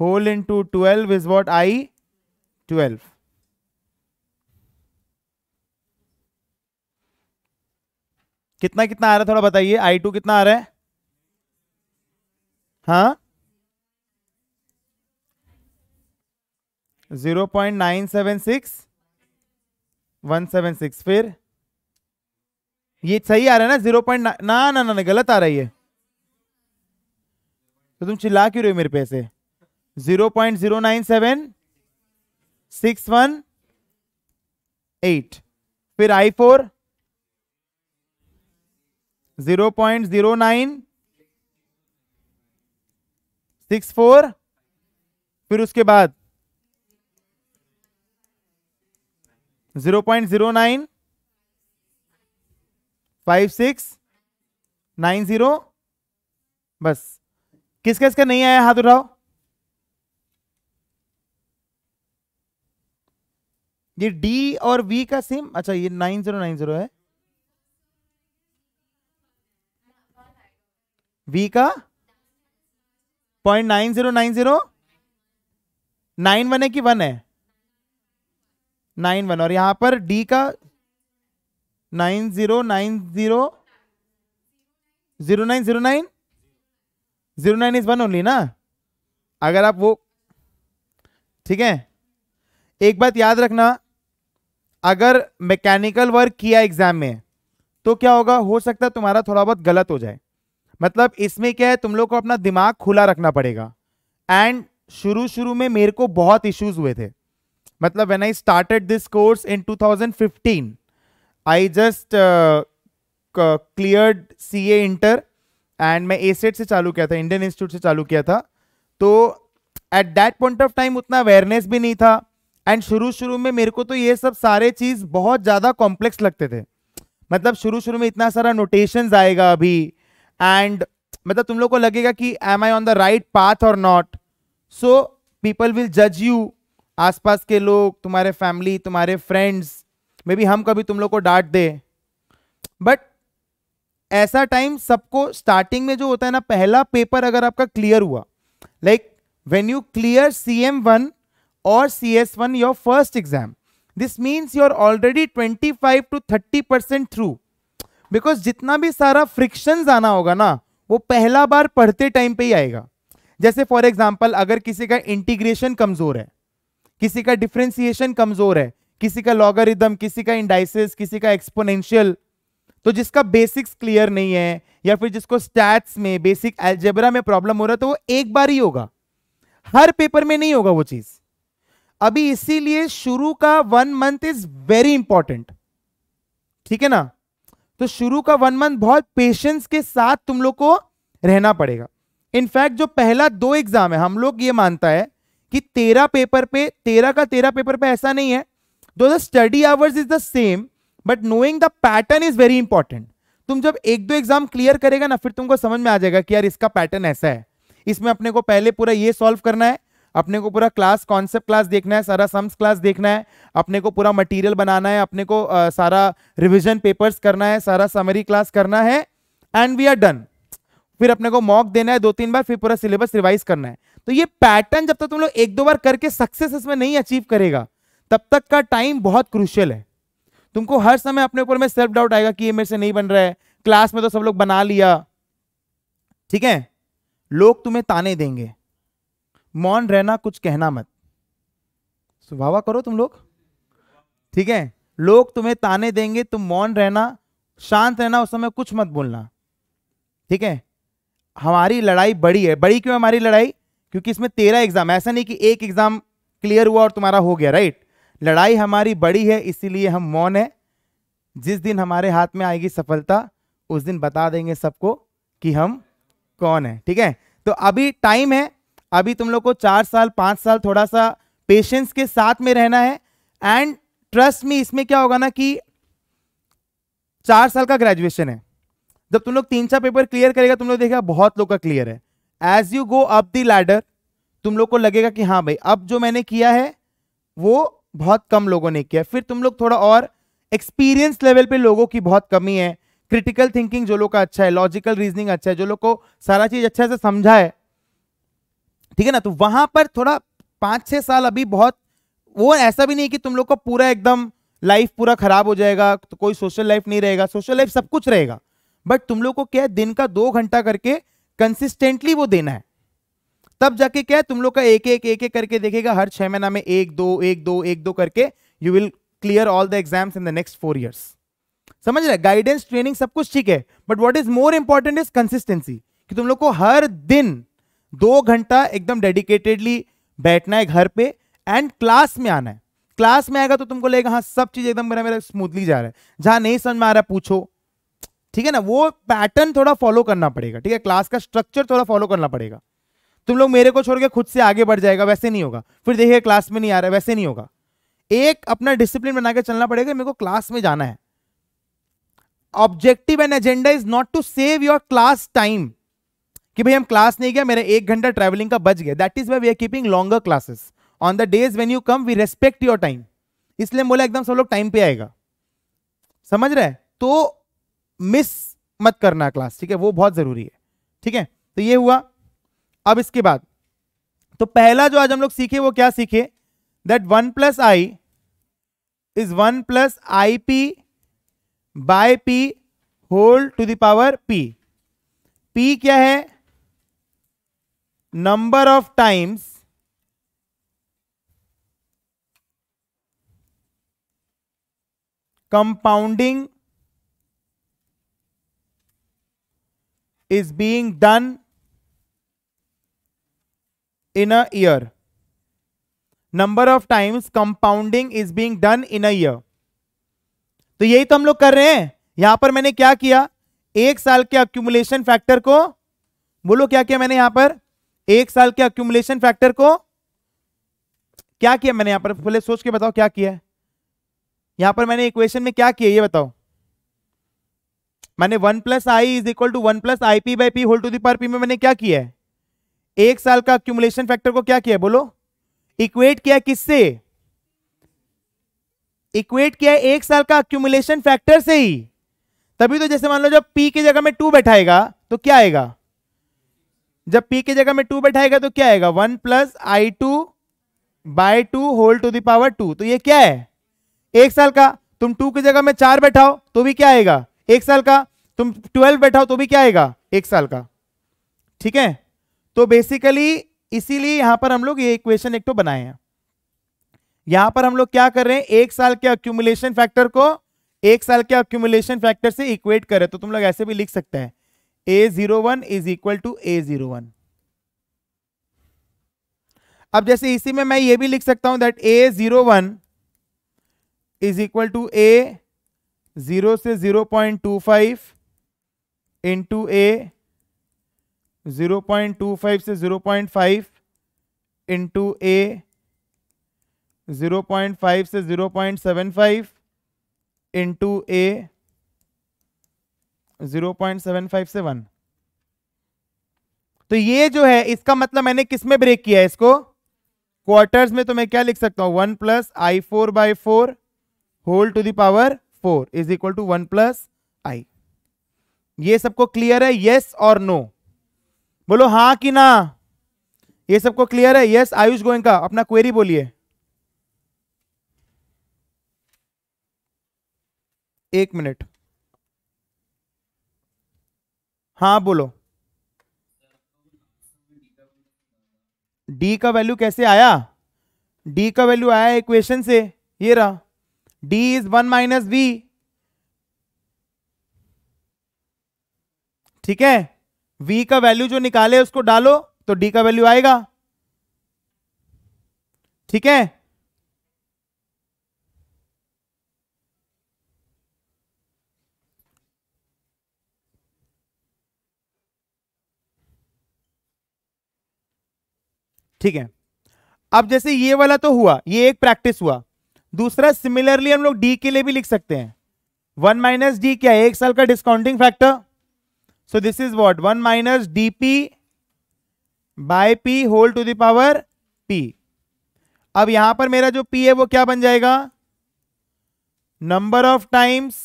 whole into twelve is what I twelve कितना कितना आ रहा है थोड़ा बताइए आई टू कितना आ रहा है हाँ zero point nine seven six one seven six फिर ये सही आ रहा है ना जीरो पॉइंट ना ना ना गलत आ रही है तो तुम चिल्ला क्यों रहे हो मेरे पैसे zero point zero nine seven six one eight फिर I four zero point zero nine six four फिर उसके बाद zero point zero nine five six nine zero बस किस किस का नहीं आया हाथ उठाओ ये डी और वी का सेम अच्छा ये नाइन जीरो नाइन जीरो है वी का point nine zero nine zero nine one है कि वन है नाइन वन और यहां पर डी का nine zero nine zero zero nine zero nine zero nine is one only ना अगर आप वो ठीक है एक बात याद रखना अगर मैकेनिकल वर्क किया एग्जाम में तो क्या होगा हो सकता है तुम्हारा थोड़ा बहुत गलत हो जाए मतलब इसमें क्या है तुम लोग को अपना दिमाग खुला रखना पड़ेगा एंड शुरू शुरू में मेरे को बहुत इश्यूज हुए थे मतलब when I started this course in 2015 I just cleared CA inter and मैं एसेट से चालू किया था इंडियन इंस्टीट्यूट से चालू किया था तो at that point of time उतना अवेयरनेस भी नहीं था एंड शुरू शुरू में मेरे को तो ये सब सारे चीज़ बहुत ज़्यादा कॉम्प्लेक्स लगते थे मतलब शुरू शुरू में इतना सारा नोटेशंस आएगा अभी एंड मतलब तुम लोग को लगेगा कि am I on the right path और नॉट सो पीपल विल जज यू आसपास के लोग तुम्हारे फैमिली तुम्हारे फ्रेंड्स मे बी हम कभी तुम लोग को डांट दे बट ऐसा टाइम सबको स्टार्टिंग में जो होता है ना पहला पेपर अगर आपका क्लियर हुआ like when you clear C M one और C S one your first exam this means you are already twenty five to thirty percent through because जितना भी सारा फ्रिक्शन आना होगा ना वो पहला बार पढ़ते टाइम पे ही आएगा जैसे फॉर एग्जाम्पल अगर किसी का इंटीग्रेशन कमजोर है किसी का डिफ्रेंसिएशन कमजोर है किसी का लॉगरिदम किसी का इंडाइसिस किसी का एक्सपोनेंशियल तो जिसका बेसिक्स क्लियर नहीं है या फिर जिसको स्टैट्स में बेसिक एल्जेबरा में प्रॉब्लम हो रहा है तो वो एक बार ही होगा हर पेपर में नहीं होगा वो चीज अभी इसीलिए शुरू का one month is very important ठीक है ना तो शुरू का वन मंथ बहुत पेशेंस के साथ तुम लोग को रहना पड़ेगा इनफैक्ट जो पहला दो एग्जाम है हम लोग ये मानता है कि तेरह पेपर पे तेरह का तेरह पेपर पे ऐसा नहीं है though the study hours is the same but knowing the pattern is very important तुम जब एक दो एग्जाम क्लियर करेगा ना फिर तुमको समझ में आ जाएगा कि यार इसका पैटर्न ऐसा है इसमें अपने को पहले पूरा ये सॉल्व करना है अपने को पूरा क्लास कॉन्सेप्ट क्लास देखना है सारा सम्स क्लास देखना है अपने को पूरा मटेरियल बनाना है अपने को आ, सारा रिविजन पेपर्स करना है सारा समरी क्लास करना है एंड वी आर डन फिर अपने को मॉक देना है दो तीन बार फिर पूरा सिलेबस रिवाइज करना है तो ये पैटर्न जब तक तुम लोग एक दो बार करके सक्सेस इसमें नहीं अचीव करेगा तब तक का टाइम बहुत क्रूशियल है तुमको हर समय अपने ऊपर में सेल्फ डाउट आएगा कि ये मेरे से नहीं बन रहा है क्लास में तो सब लोग बना लिया ठीक है लोग तुम्हें ताने देंगे मौन रहना कुछ कहना मत सो वाह करो तुम लोग ठीक है लोग तुम्हें ताने देंगे तुम मौन रहना शांत रहना उस समय कुछ मत बोलना ठीक है हमारी लड़ाई बड़ी है बड़ी क्यों हमारी लड़ाई क्योंकि इसमें तेरह एग्जाम ऐसा नहीं कि एक एग्जाम क्लियर हुआ और तुम्हारा हो गया राइट लड़ाई हमारी बड़ी है इसीलिए हम मौन है जिस दिन हमारे हाथ में आएगी सफलता उस दिन बता देंगे सबको कि हम कौन है ठीक है तो अभी टाइम है अभी तुम लोग को चार साल पाँच साल थोड़ा सा पेशेंस के साथ में रहना है एंड ट्रस्ट में इसमें क्या होगा ना कि चार साल का ग्रेजुएशन है जब तुम लोग तीन चार पेपर क्लियर करेगा तुम लोग देखेगा बहुत लोग का क्लियर है as you go up the ladder तुम लोग को लगेगा कि हाँ भाई अब जो मैंने किया है वो बहुत कम लोगों ने किया फिर तुम लोग थोड़ा और एक्सपीरियंस लेवल पे लोगों की बहुत कमी है क्रिटिकल थिंकिंग जो लोग का अच्छा है लॉजिकल रीजनिंग अच्छा है जो लोग को सारा चीज अच्छे से समझा है ठीक है ना तो वहां पर थोड़ा पांच छह साल अभी बहुत वो ऐसा भी नहीं कि तुम लोग को पूरा एकदम लाइफ पूरा खराब हो जाएगा तो कोई सोशल लाइफ नहीं रहेगा सोशल लाइफ सब कुछ रहेगा बट तुम लोग को क्या है दिन का दो घंटा करके कंसिस्टेंटली वो देना है तब जाके क्या है तुम लोग का एक एक एक एक करके देखेगा हर छह महीना में एक दो एक दो एक दो करके you will clear all the exams in the next four years समझ रहे गाइडेंस ट्रेनिंग सब कुछ ठीक है but what is more important is consistency कि तुम लोग को हर दिन दो घंटा एकदम डेडिकेटेडली बैठना है घर पे एंड क्लास में आना है क्लास में आएगा तो तुमको लगेगा हाँ सब चीज़ एकदम मेरा मेरा स्मूथली जा रहा है जहां नहीं समझ में आ रहा पूछो ठीक है ना वो पैटर्न थोड़ा फॉलो करना पड़ेगा ठीक है क्लास का स्ट्रक्चर थोड़ा फॉलो करना पड़ेगा तुम लोग मेरे को छोड़ के खुद से आगे बढ़ जाएगा वैसे नहीं होगा फिर देखिए क्लास में नहीं आ रहा वैसे नहीं होगा एक अपना डिसिप्लिन बना के चलना पड़ेगा मेरे को क्लास में जाना है objective and agenda is not to save your class time कि भाई हम क्लास नहीं गया मेरा एक घंटा ट्रैवलिंग का बच गया that is why we are keeping longer classes on the days when you come we respect your time इसलिए बोला एकदम सब लोग टाइम पे आएगा समझ रहे तो मिस मत करना क्लास ठीक है वो बहुत जरूरी है ठीक है तो ये हुआ अब इसके बाद तो पहला जो आज हम लोग सीखे वो क्या सीखे that one plus I is one plus I P by P whole to the power P P क्या है number of times compounding is being done in a year number of times compounding is being done in a year तो यही तो हम लोग कर रहे हैं यहां पर मैंने क्या किया एक साल के अक्यूमुलेशन फैक्टर को बोलो क्या किया मैंने यहां पर एक साल के अक्यूमुलेशन फैक्टर को क्या किया मैंने यहां पर पहले सोच के बताओ क्या किया यहां पर मैंने इक्वेशन में क्या किया ये बताओ मैंने one plus I is equal to one plus I P by P whole to the power P में मैंने क्या किया है एक साल का अक्यूमुलेशन फैक्टर को क्या किया बोलो इक्वेट किया किससे इक्वेट किया है एक साल का अक्यूमुलेशन फैक्टर से ही तभी तो जैसे मान लो जब पी की जगह में टू बैठाएगा तो क्या आएगा जब पी की जगह में टू बैठाएगा तो क्या आएगा one plus I two by two whole to the power two तो ये क्या है एक साल का तुम टू की जगह में चार बैठाओ तो भी क्या आएगा एक साल का तुम ट्वेल्व बैठाओ तो भी क्या आएगा एक साल का ठीक है तो बेसिकली इसीलिए यहां पर हम लोग ये इक्वेशन एक तो बनाए हैं यहां पर हम लोग क्या कर रहे हैं एक साल के अक्यूमुलेशन फैक्टर को एक साल के अक्यूमुलेशन फैक्टर से इक्वेट कर रहे तो तुम लोग ऐसे भी लिख सकते हैं A zero one is equal to A zero one अब जैसे इसी में मैं ये भी लिख सकता हूं that A zero one is equal to A zero से zero point two five into A zero point two five से zero point five into A zero point five से zero point seven five into A zero point seven five one तो ये जो है इसका मतलब मैंने किस में ब्रेक किया है इसको क्वार्टर्स में तो मैं क्या लिख सकता हूं one plus I four by four whole to the power four is equal to one plus आई ये सबको क्लियर है यस और नो बोलो हां कि ना ये सबको क्लियर है यस आयुष का अपना क्वेरी बोलिए एक मिनट हाँ बोलो डी का वैल्यू कैसे आया डी का वैल्यू आया इक्वेशन से ये रहा D is one minus V ठीक है v का वैल्यू जो निकाले उसको डालो तो d का वैल्यू आएगा ठीक है ठीक है अब जैसे ये वाला तो हुआ ये एक प्रैक्टिस हुआ दूसरा सिमिलरली हम लोग डी के लिए भी लिख सकते हैं वन माइनस डी क्या है एक साल का discounting factor so this is what one minus D P by P whole to the power P अब यहां पर मेरा जो पी है वो क्या बन जाएगा number of times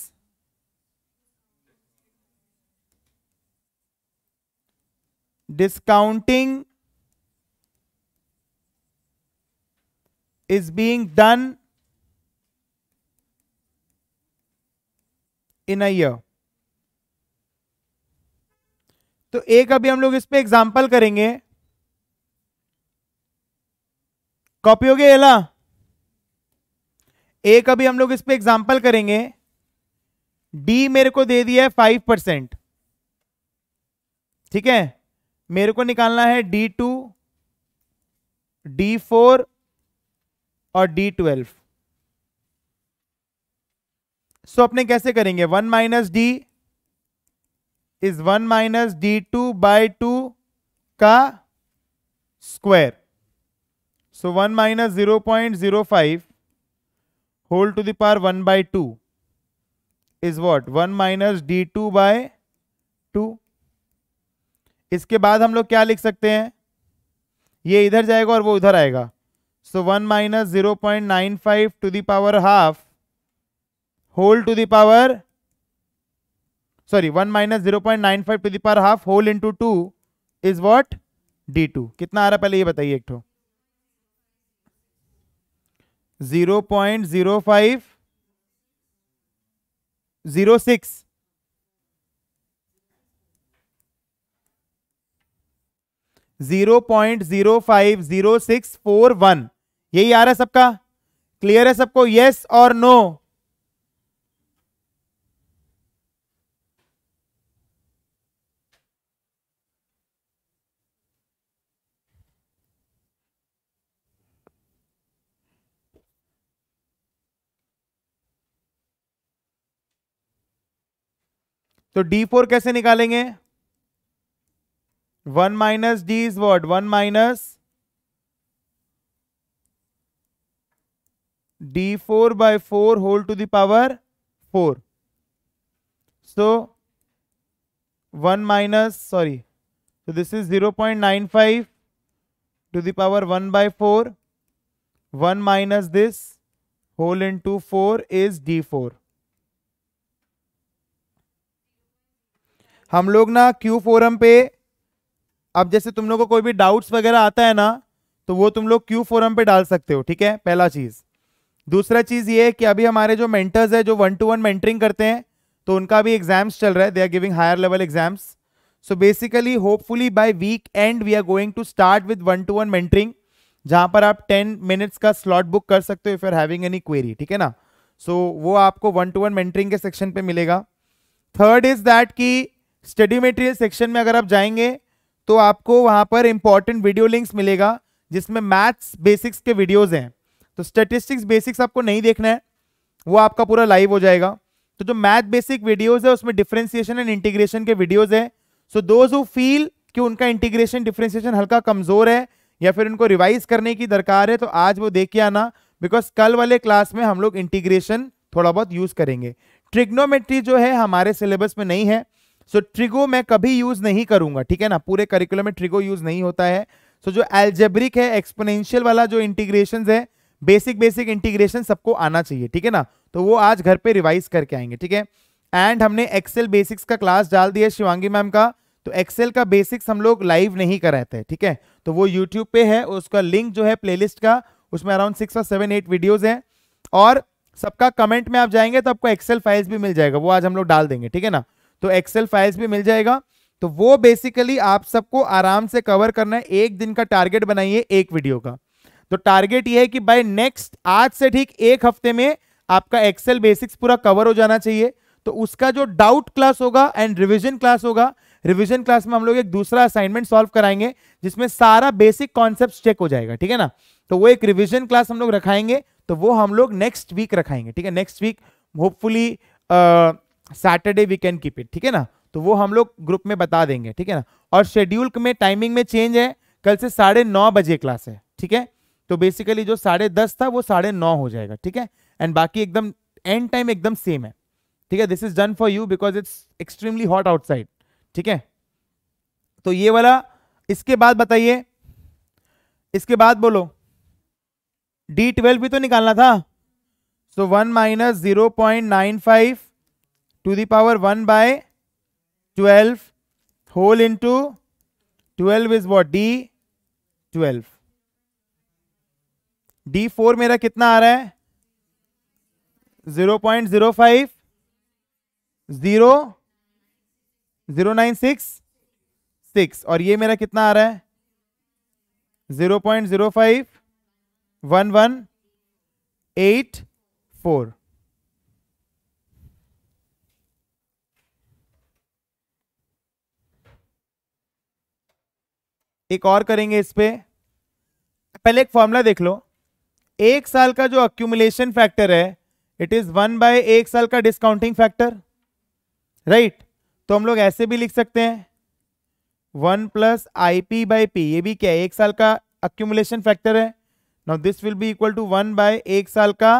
discounting is being done in a year तो एक अभी हम लोग इस पर एग्जाम्पल करेंगे कॉपी हो गया एला एक अभी हम लोग इस पर एग्जाम्पल करेंगे डी मेरे को दे दिया है फाइव परसेंट ठीक है मेरे को निकालना है डी टू डी फोर और डी ट्वेल्व सो अपने कैसे करेंगे one minus D is one minus D two by two का square so one minus zero point zero five whole to the power one by two is what one minus D two by two इसके बाद हम लोग क्या लिख सकते हैं ये इधर जाएगा और वो उधर आएगा so one minus zero point nine five to the power half whole to the power sorry one minus zero point nine five to the power half whole into two is what D two कितना आ रहा है पहले ये बताइए एक ठो zero point zero five zero six zero point zero five zero six four one यही आ रहा है सबका क्लियर है सबको यस और नो तो D4 कैसे निकालेंगे 1 minus d is what? 1 minus d4 by 4 whole to the power 4. So, 1 minus, sorry. So, this is 0 0.95 to the power 1 by 4. 1 minus this whole into 4 is d4. हम लोग ना Q forum पे अब जैसे तुम लोग को कोई भी डाउट्स वगैरह आता है ना तो वो तुम लोग क्यू फोरम पे डाल सकते हो ठीक है पहला चीज दूसरा चीज ये है कि अभी हमारे जो मेंटर्स है जो वन टू वन मेंटरिंग करते हैं तो उनका भी एग्जाम्स चल रहा है they are giving higher level exams so basically hopefully by weekend we are going to start with one to one mentoring जहां पर आप टेन मिनट्स का स्लॉट बुक कर सकते हो if you are having any query ठीक है ना सो so, वो आपको वन टू वन मेंटरिंग के सेक्शन पे मिलेगा थर्ड इज दैट कि स्टडी मेटेरियल सेक्शन में अगर आप जाएंगे तो आपको वहां पर इंपॉर्टेंट वीडियो लिंक्स मिलेगा जिसमें मैथ्स बेसिक्स के वीडियोस हैं तो स्टेटिस्टिक्स बेसिक्स आपको नहीं देखना है वो आपका पूरा लाइव हो जाएगा तो जो मैथ बेसिक वीडियोज है उसमें डिफ्रेंसिएशन एंड इंटीग्रेशन के वीडियोज है सो दोज हु फील कि उनका इंटीग्रेशन डिफ्रेंसिएशन हल्का कमजोर है या फिर उनको रिवाइज करने की दरकार है तो आज वो देख के आना बिकॉज कल वाले क्लास में हम लोग इंटीग्रेशन थोड़ा बहुत यूज करेंगे ट्रिग्नोमेट्री जो है हमारे सिलेबस में नहीं है सो so, ट्रिगो मैं कभी यूज नहीं करूंगा ठीक है ना पूरे करिकुलम में ट्रिगो यूज नहीं होता है सो so, जो एल्जेब्रिक है एक्सपोनेंशियल वाला जो इंटीग्रेशन है बेसिक बेसिक इंटीग्रेशन सबको आना चाहिए ठीक है ना तो वो आज घर पे रिवाइज करके आएंगे ठीक है एंड हमने एक्सेल बेसिक्स का क्लास डाल दिया शिवांगी मैम का तो एक्सेल का बेसिक्स हम लोग लाइव नहीं कराते हैं ठीक है तो वो यूट्यूब पे है उसका लिंक जो है प्लेलिस्ट का उसमें अराउंड सिक्स और सेवन एट वीडियोज है और सबका कमेंट में आप जाएंगे तो आपको एक्सेल फाइल्स भी मिल जाएगा वो आज हम लोग डाल देंगे ठीक है ना तो एक्सेल फाइल्स भी मिल जाएगा तो वो बेसिकली आप सबको आराम से कवर करना है एक दिन का टारगेट बनाइए एक वीडियो का तो टारगेट ये है कि बाय नेक्स्ट आज से ठीक एक हफ्ते में आपका एक्सेल बेसिक्स पूरा कवर हो जाना चाहिए तो उसका जो डाउट क्लास होगा एंड रिविजन क्लास होगा रिविजन क्लास में हम लोग एक दूसरा असाइनमेंट सॉल्व कराएंगे जिसमें सारा बेसिक कॉन्सेप्ट चेक हो जाएगा ठीक है ना तो वो एक रिविजन क्लास हम लोग रखाएंगे तो वो हम लोग नेक्स्ट वीक रखाएंगे ठीक है next week hopefully Saturday weekend keep it ठीक है ना तो वो हम लोग ग्रुप में बता देंगे ठीक है ना और शेड्यूल में टाइमिंग में चेंज है कल से साढ़े नौ बजे क्लास है ठीक है तो बेसिकली जो साढ़े दस था वो साढ़े नौ हो जाएगा ठीक है एंड बाकी एकदम एंड टाइम एकदम सेम है ठीक है this is done for you because it's extremely hot outside ठीक है तो ये वाला इसके बाद बताइए इसके बाद बोलो डी ट्वेल्व भी तो निकालना था so one minus zero point nine five to the power one by twelve whole into twelve is what d twelve d four मेरा कितना आ रहा है zero point zero five zero zero nine six six और ये मेरा कितना आ रहा है zero point zero five one one eight four एक और करेंगे इस पर पहले एक फॉर्मूला देख लो एक साल का जो अक्यूमुलेशन फैक्टर है इट इज वन बाय एक साल का डिस्काउंटिंग फैक्टर राइट तो हम लोग ऐसे भी लिख सकते हैं one plus I P by p ये भी क्या है एक साल का अक्यूमुलेशन फैक्टर है now this will be equal to one by एक साल का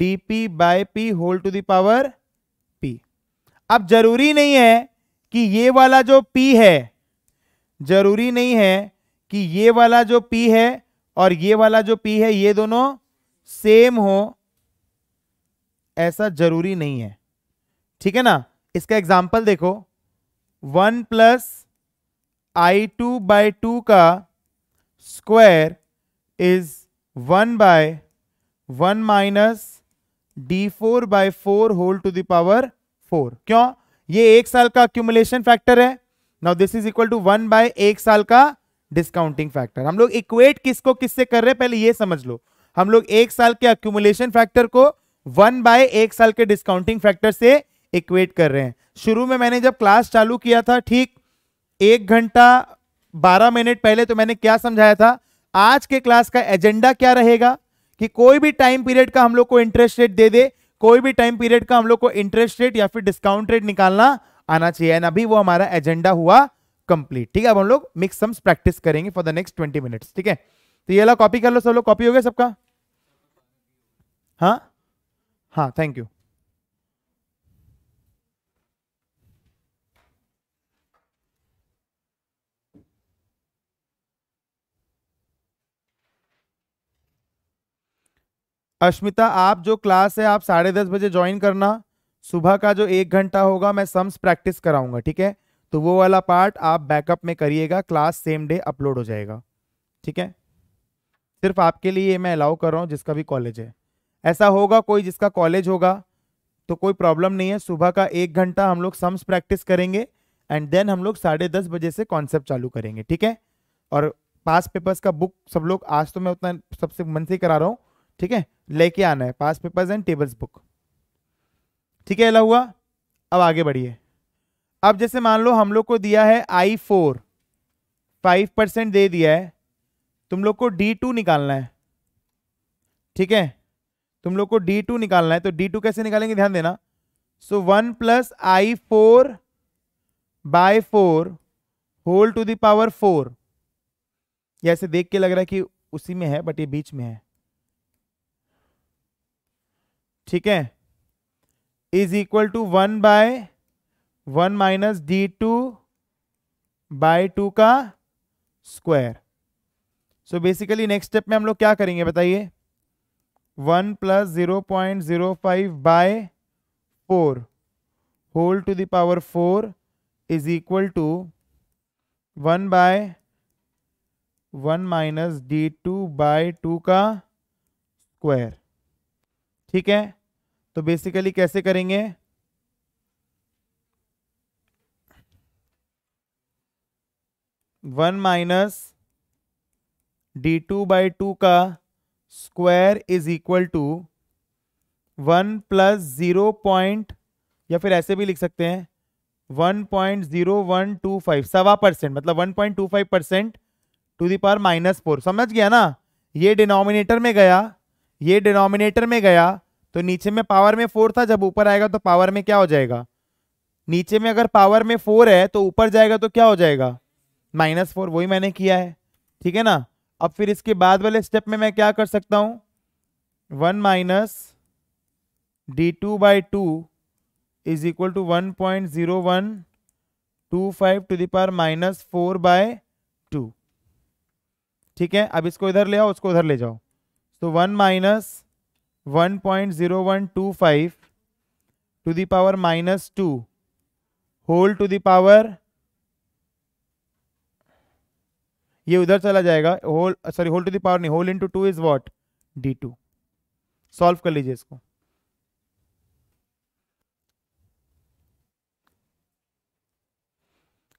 d P by P whole to the power P अब जरूरी नहीं है कि ये वाला जो पी है जरूरी नहीं है कि ये वाला जो पी है और ये वाला जो पी है ये दोनों सेम हो ऐसा जरूरी नहीं है ठीक है ना इसका एग्जाम्पल देखो one plus I two by two का square is one by one minus d four by four whole to the power four क्यों ये एक साल का अक्यूमुलेशन फैक्टर है now this is equal to one by एक साल का डिस्काउंटिंग फैक्टर हम लोग इक्वेट किसको किससे कर रहे हैं पहले ये समझ लो हम लोग एक साल के अक्यूमुलेशन फैक्टर को वन बाय एक साल के डिस्काउंटिंग फैक्टर से इक्वेट कर रहे हैं शुरू में मैंने जब क्लास चालू किया था ठीक एक घंटा बारह मिनट पहले तो मैंने क्या समझाया था आज के क्लास का एजेंडा क्या रहेगा कि कोई भी टाइम पीरियड का हम लोग को इंटरेस्ट रेट दे दे कोई भी टाइम पीरियड का हम लोग को इंटरेस्ट रेट या फिर डिस्काउंट रेट निकालना आना चाहिए एंड अभी वो हमारा एजेंडा हुआ कंप्लीट ठीक है अब हम लोग मिक्स सम्स प्रैक्टिस करेंगे for the next twenty minutes ठीक है तो ये अला कॉपी कर लो सब लोग कॉपी हो गया सबका हाँ हाँ थैंक यू अश्मिता आप जो क्लास है आप साढ़े दस बजे ज्वाइन करना सुबह का जो एक घंटा होगा मैं सम्स प्रैक्टिस कराऊंगा ठीक है तो वो वाला पार्ट आप बैकअप में करिएगा क्लास सेम डे अपलोड हो जाएगा ठीक है सिर्फ आपके लिए मैं अलाउ कर रहा हूँ जिसका भी कॉलेज है ऐसा होगा कोई जिसका कॉलेज होगा तो कोई प्रॉब्लम नहीं है सुबह का एक घंटा हम लोग सम्स प्रैक्टिस करेंगे एंड देन हम लोग साढ़े दस बजे से कॉन्सेप्ट चालू करेंगे ठीक है और पास पेपर्स का बुक सब लोग आज तो मैं उतना सबसे मन से करा रहा हूँ ठीक है लेके आना है past papers and tables book ठीक है अला हुआ अब आगे बढ़िए अब जैसे मान लो हम लोग को दिया है आई फोर फाइव परसेंट दे दिया है तुम लोग को डी टू निकालना है ठीक है तुम लोग को डी टू निकालना है तो डी टू कैसे निकालेंगे ध्यान देना so one plus I four by four whole to the power four ये ऐसे देख के लग रहा है कि उसी में है बट ये बीच में है ठीक है is equal to one by one minus D two by two का square so basically next step में हम लोग क्या करेंगे बताइए one plus zero point zero five by four whole to the power four is equal to one by one minus D two by two का square ठीक है तो बेसिकली कैसे करेंगे one minus D two by two का square is equal to one plus zero point या फिर ऐसे भी लिख सकते हैं one point zero one two five सवा परसेंट मतलब one point two five percent to the power minus four समझ गया ना ये डिनोमिनेटर में गया ये डिनोमिनेटर में गया तो नीचे में पावर में फोर था जब ऊपर आएगा तो पावर में क्या हो जाएगा नीचे में अगर पावर में फोर है तो ऊपर जाएगा तो क्या हो जाएगा माइनस फोर वही मैंने किया है ठीक है ना अब फिर इसके बाद वाले स्टेप में मैं क्या कर सकता हूं one minus D two by two is equal to one point zero one two five to the power minus four by two ठीक है अब इसको इधर ले आओ उसको उधर ले जाओ तो one minus 1.0125 to the power minus 2 whole to the power ये उधर चला जाएगा whole sorry whole to the power नहीं whole into two is what D two solve कर लीजिए इसको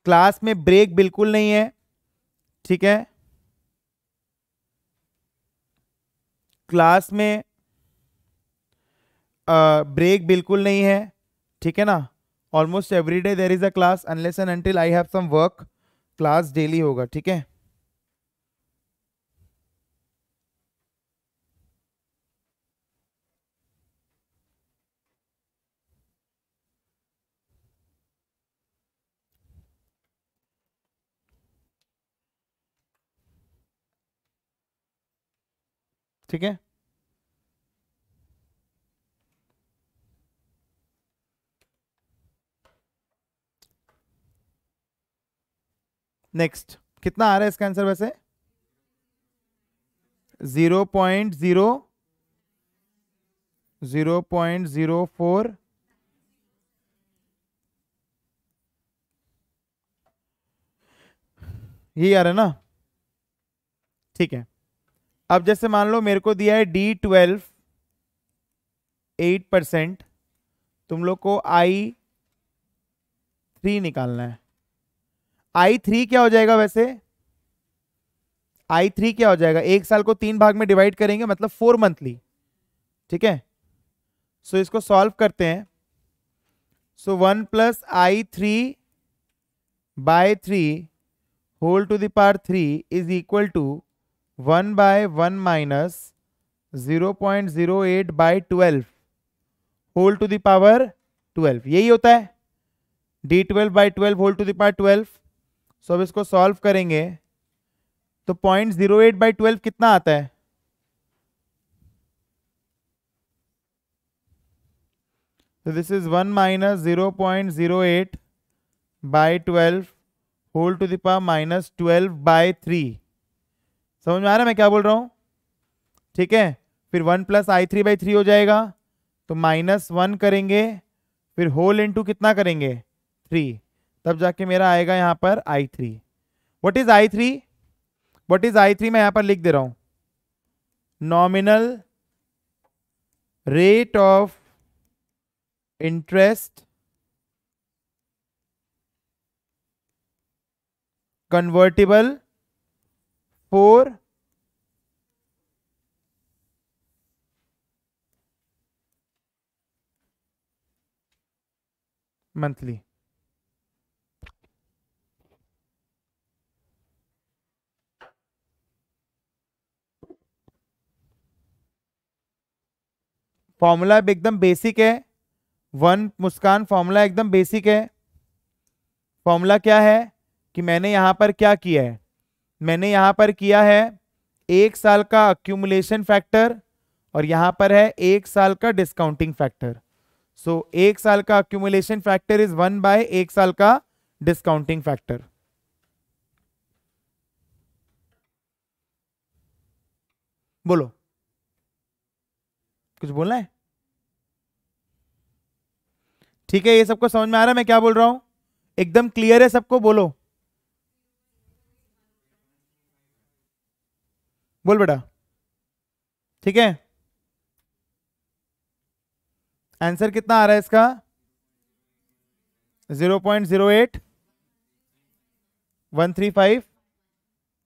क्लास में ब्रेक बिल्कुल नहीं है ठीक है क्लास में ब्रेक बिल्कुल नहीं है ठीक है ना almost every day there is a class unless and until I have some work class daily होगा ठीक है ठीक है नेक्स्ट कितना आ रहा है इसका आंसर वैसे zero point zero zero point zero four ये आ रहा है ना ठीक है अब जैसे मान लो मेरे को दिया है डी ट्वेल्व एट परसेंट तुम लोग को आई थ्री निकालना है आई थ्री क्या हो जाएगा वैसे आई थ्री क्या हो जाएगा एक साल को तीन भाग में डिवाइड करेंगे मतलब फोर मंथली ठीक है सो इसको सॉल्व करते हैं so one plus i three by three whole to the power three is equal to one by one minus zero point zero eight by twelve whole to the power twelve यही होता है d twelve by twelve whole to the power twelve so अब इसको solve करेंगे तो point zero eight by twelve कितना आता है तो this is one minus zero point zero eight by twelve whole to the power minus twelve by three समझ में आ रहा है मैं क्या बोल रहा हूं ठीक है फिर one plus i three by three हो जाएगा तो माइनस वन करेंगे फिर होल इनटू कितना करेंगे थ्री तब जाके मेरा आएगा यहां पर i three what is i three what is i three मैं यहां पर लिख दे रहा हूं nominal rate of interest convertible four monthly formula एकदम बेसिक है वन मुस्कान फॉर्मूला एकदम बेसिक है फॉर्मूला क्या है कि मैंने यहाँ पर क्या किया है मैंने यहाँ पर किया है एक साल का अक्यूमुलेशन फैक्टर और यहाँ पर है एक साल का डिस्काउंटिंग फैक्टर सो एक साल का accumulation factor is one by एक साल का डिस्काउंटिंग फैक्टर बोलो कुछ बोलना है ठीक है ये सबको समझ में आ रहा है मैं क्या बोल रहा हूं एकदम क्लियर है सबको बोलो बोल बेटा ठीक है आंसर कितना आ रहा है इसका zero point zero eight one three five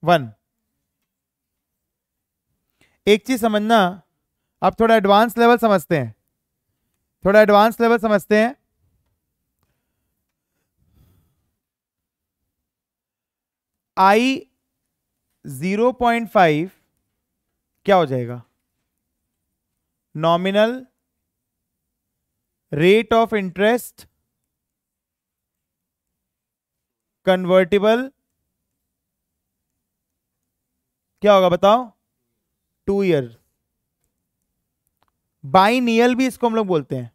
one एक चीज समझना अब थोड़ा एडवांस लेवल समझते हैं थोड़ा एडवांस लेवल समझते हैं आई जीरो पॉइंट फाइव क्या हो जाएगा nominal rate of interest convertible क्या होगा बताओ टू ईयर बाइनियल भी इसको हम लोग बोलते हैं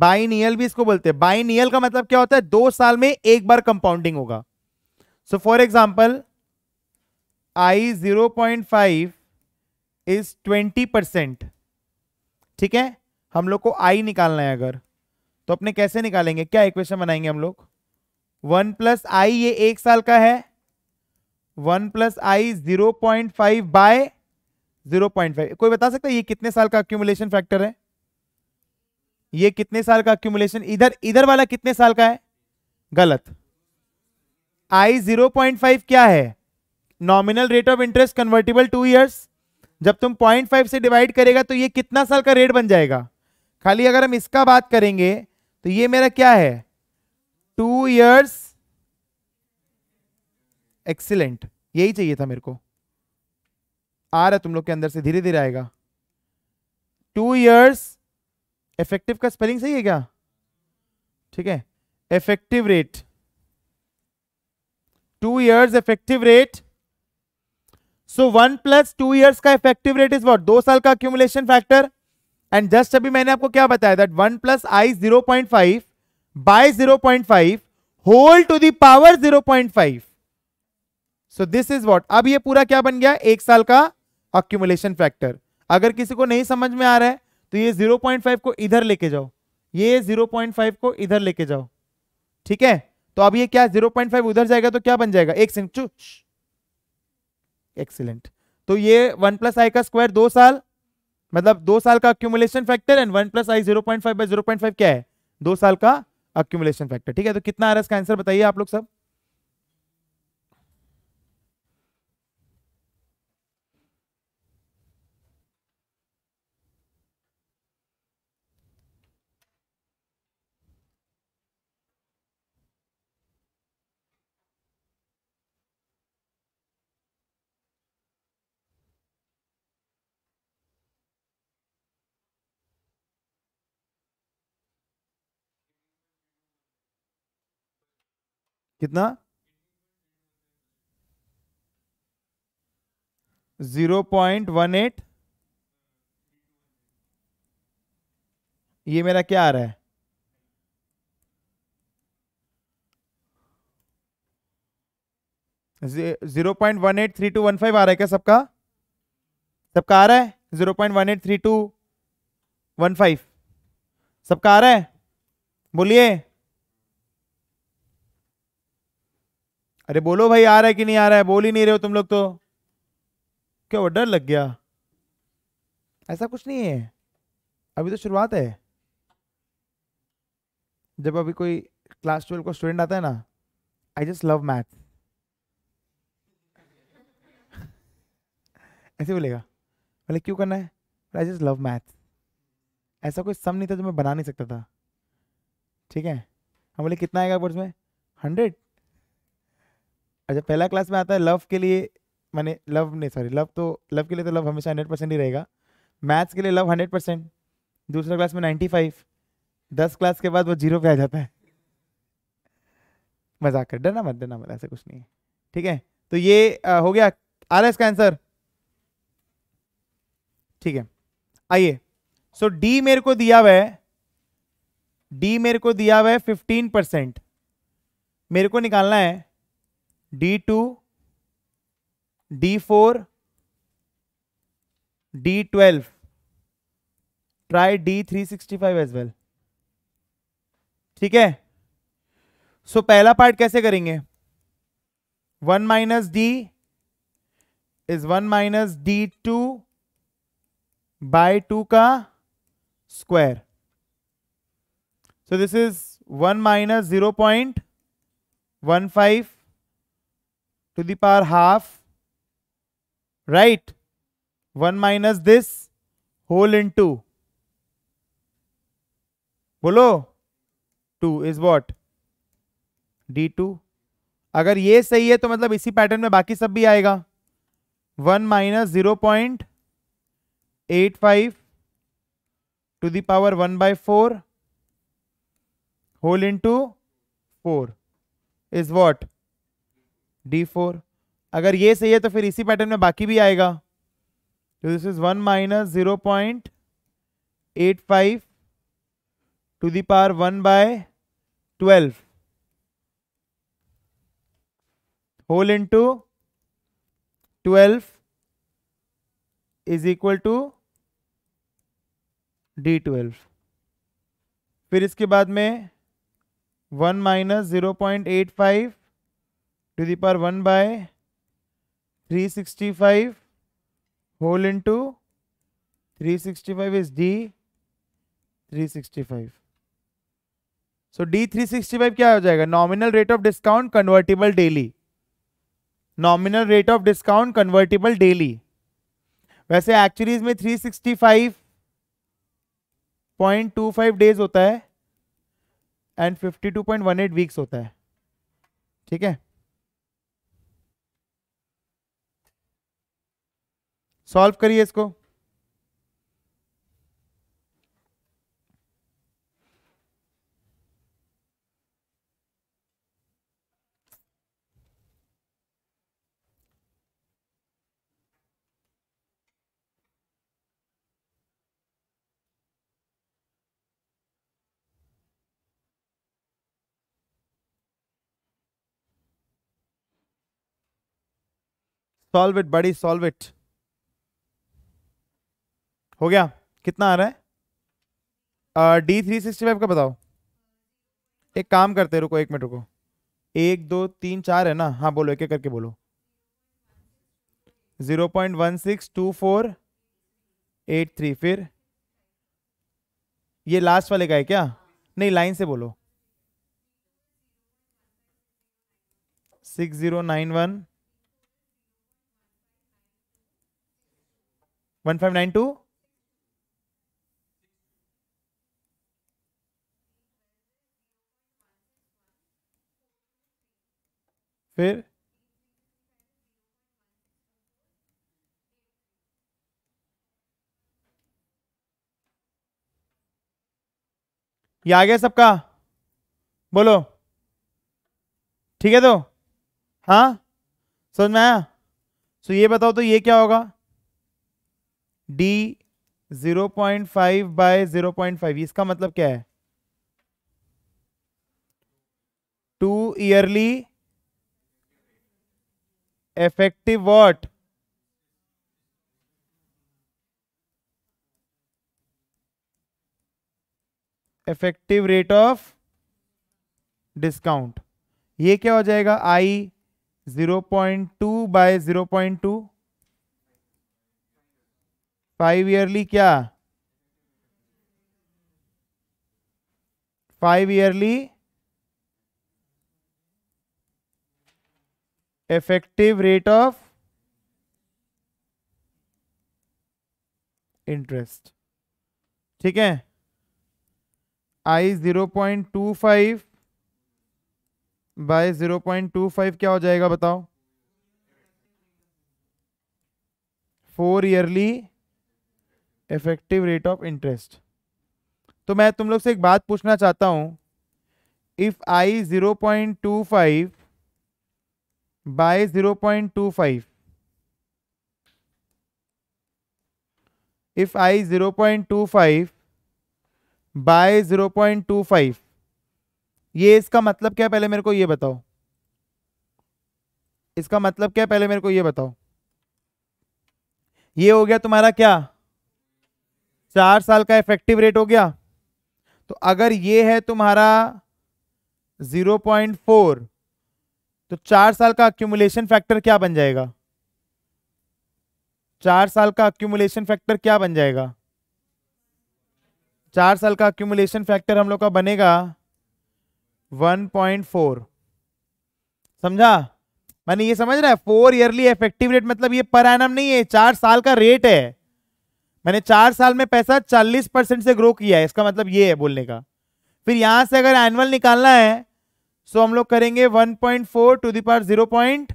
बाइनियल भी इसको बोलते हैं बाइनियल का मतलब क्या होता है दो साल में एक बार कंपाउंडिंग होगा so for example i zero point five is twenty percent ठीक है हम लोग को आई निकालना है अगर तो अपने कैसे निकालेंगे क्या इक्वेशन बनाएंगे हम लोग वन प्लस आई ये एक साल का है one plus I zero point five by zero point five कोई बता सकता है ये कितने साल का अक्यूमुलेशन फैक्टर है ये कितने साल का अक्यूमुलेशन इधर इधर वाला कितने साल का है गलत I 0.5 क्या है nominal rate of interest convertible two years जब तुम 0.5 से डिवाइड करेगा तो ये कितना साल का रेट बन जाएगा खाली अगर हम इसका बात करेंगे तो ये मेरा क्या है टू ईयर्स एक्सीलेंट यही चाहिए था मेरे को आ रहा है तुम लोग के अंदर से धीरे धीरे आएगा टू ईयर्स इफेक्टिव का स्पेलिंग सही है क्या ठीक है effective rate two years effective rate so one plus two years का इफेक्टिव रेट इज वॉट दो साल का अक्यूमुलेशन फैक्टर एंड जस्ट अभी मैंने आपको क्या बताया that one plus I zero point five by zero point five whole to the power zero point five so this is what अब ये पूरा क्या बन गया एक साल का अक्यूमुलेशन फैक्टर अगर किसी को नहीं समझ में आ रहा है तो ये 0.5 को इधर लेके जाओ ये 0.5 को इधर लेके जाओ ठीक है तो अब ये क्या 0.5 उधर जाएगा तो क्या बन जाएगा एक एक्सीलेंट तो ये वन प्लस आई का स्क्वायर दो साल मतलब दो साल का accumulation factor and one plus I zero point five point five क्या है दो साल का अक्यूमुलेशन फैक्टर ठीक है तो कितना आ रहा है इसका आंसर बताइए आप लोग सब कितना जीरो पॉइंट वन एट ये मेरा क्या आ रहा है zero point one eight three two one five आ रहा है क्या सबका सबका आ रहा है zero point one eight three two one five सबका आ रहा है बोलिए अरे बोलो भाई आ रहा है कि नहीं आ रहा है बोल ही नहीं रहे हो तुम लोग तो क्या डर लग गया ऐसा कुछ नहीं है अभी तो शुरुआत है जब अभी कोई क्लास ट्वेल्व का स्टूडेंट आता है ना आई जस्ट लव मैथ ऐसे बोलेगा बोले क्यों करना है आई जस्ट लव मैथ ऐसा कोई सम नहीं था जो मैं बना नहीं सकता था ठीक है हम बोले कितना आएगा बोर्ड में हंड्रेड अच्छा पहला क्लास में आता है लव के लिए मैंने लव नहीं सॉरी लव तो लव के लिए तो लव हमेशा हंड्रेड परसेंट ही रहेगा मैथ्स के लिए लव हंड्रेड परसेंट दूसरा क्लास में नाइन्टी फाइव दस क्लास के बाद वो जीरो पे आ जाता है मजाक कर डरना मत डरना मत ऐसा कुछ नहीं है ठीक है तो ये आ, हो गया आ रहा है इसका आंसर ठीक है आइए सो डी मेरे को दिया हुआ है डी मेरे को दिया हुआ है फिफ्टीन परसेंट मेरे को निकालना है D two D four d twelve try d three sixty five as well ठीक है सो so, पहला पार्ट कैसे करेंगे one minus D is one minus D two by two का square so this is one minus zero point one five to the power half right one minus this whole into बोलो two is what D two अगर ये सही है तो मतलब इसी pattern में बाकी सब भी आएगा one minus zero point eight five to the power one by four whole into four is what d four अगर ये सही है तो फिर इसी पैटर्न में बाकी भी आएगा तो this is one minus zero point eight five to the power one by twelve whole into twelve is equal to d twelve फिर इसके बाद में one minus zero point eight five to the power one by three sixty five whole into three sixty five is d three sixty five so d three sixty five क्या हो जाएगा nominal rate of discount convertible daily nominal rate of discount convertible daily वैसे actuaries में three sixty five point two five days होता है and fifty two point one eight weeks होता है ठीक है सॉल्व करिए इसको solve it buddy solve it हो गया कितना आ रहा है डी थ्री सिक्सटी फाइव का बताओ एक काम करते रुको एक मिनट रुको एक दो तीन चार है ना हाँ बोलो एक एक करके बोलो zero point one six two four eight three फिर ये लास्ट वाले का है क्या नहीं लाइन से बोलो six zero nine one one five nine two फिर ये आ गया सबका बोलो ठीक है तो हाँ समझ में आया सो ये बताओ तो ये क्या होगा d zero point five by zero point five इसका मतलब क्या है two yearly effective what effective rate of discount ये क्या हो जाएगा I 0.2 point two by zero point two five yearly क्या five yearly effective rate of interest ठीक है I zero point two five by zero point two five क्या हो जाएगा बताओ four yearly effective rate of interest तो मैं तुम लोग से एक बात पूछना चाहता हूं if I zero point two five by zero point two five if I zero point two five by five ये इसका मतलब क्या पहले मेरे को ये बताओ इसका मतलब क्या पहले मेरे को ये बताओ ये हो गया तुम्हारा क्या चार साल का इफेक्टिव रेट हो गया तो अगर ये है तुम्हारा 0.4 तो चार साल का अक्यूमुलेशन फैक्टर क्या बन जाएगा चार साल का अक्यूमुलेशन फैक्टर क्या बन जाएगा चार साल का अक्यूमुलेशन फैक्टर हम लोग का बनेगा 1.4 समझा मैंने ये समझ रहा है फोर ईयरली इफेक्टिव रेट मतलब ये पर एनम नहीं है चार साल का रेट है मैंने चार साल में पैसा चालीस परसेंट से ग्रो किया है इसका मतलब ये है बोलने का फिर यहां से अगर एनुअल निकालना है सो so, हम लोग करेंगे 1.4 point four to the power zero point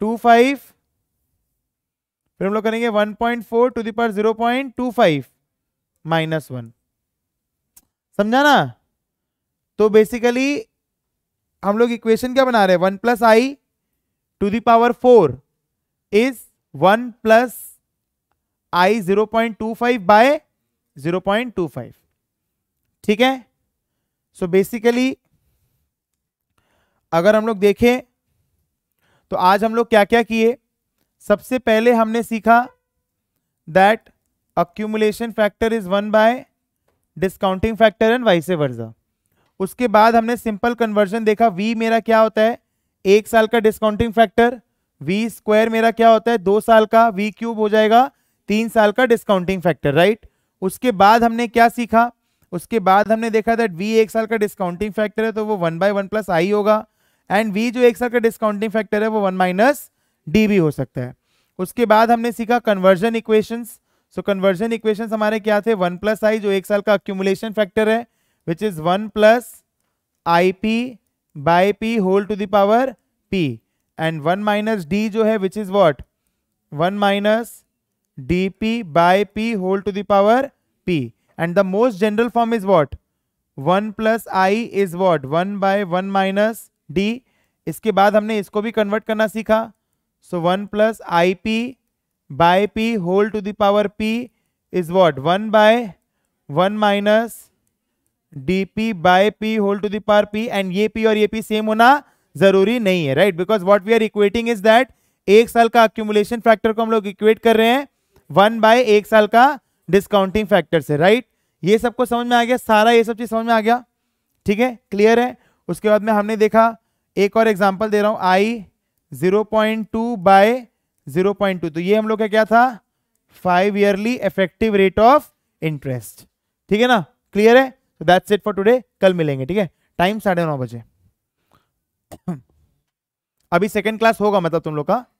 two five फिर हम लोग करेंगे 1.4 point four to the power zero point two five minus one समझा ना तो बेसिकली हम लोग इक्वेशन क्या बना रहे हैं one plus I to the power four is one plus I zero point two five by zero point two five ठीक है सो so बेसिकली अगर हम लोग देखें तो आज हम लोग क्या क्या किए सबसे पहले हमने सीखा that accumulation factor is one by discounting factor and vice versa उसके बाद हमने सिंपल कन्वर्जन देखा वी मेरा क्या होता है एक साल का डिस्काउंटिंग फैक्टर वी स्क्वायर मेरा क्या होता है दो साल का वी क्यूब हो जाएगा तीन साल का डिस्काउंटिंग फैक्टर राइट उसके बाद हमने क्या सीखा उसके बाद हमने देखा दैट वी एक साल का डिस्काउंटिंग फैक्टर है तो वो one by one plus I होगा एंड वी जो एक साथ का डिस्काउंटिंग फैक्टर है वो वन माइनस डी भी हो सकता है उसके बाद हमने सीखा conversion equation so conversion equation हमारे क्या थे वन प्लस आई जो एक साल का अक्यूमुलेशन फैक्टर है which is one plus I P by P whole to the power P and one minus D जो है which is what one minus D P by P whole to the power P and the most general form is what one plus I is what one by one minus D इसके बाद हमने इसको भी convert करना सीखा so one plus I P by P whole to the power P is what one by one minus D P by P whole to the power P and ये P और ये पी सेम होना जरूरी नहीं है right because what we are equating is that एक साल का अक्यूमुलेशन फैक्टर को हम लोग इक्वेट कर रहे हैं वन बाय एक साल का डिस्काउंटिंग फैक्टर से राइट right? ये सबको समझ में आ गया सारा ये सब चीज समझ में आ गया ठीक है क्लियर है उसके बाद में हमने देखा एक और एग्जाम्पल दे रहा हूँ I zero point two by zero point two तो ये हम लोग का क्या था five yearly effective rate of interest ठीक है ना क्लियर है तो दैट्स इट फॉर टुडे कल मिलेंगे ठीक है टाइम साढ़े नौ बजे <coughs> अभी सेकेंड क्लास होगा मतलब तुम लोग का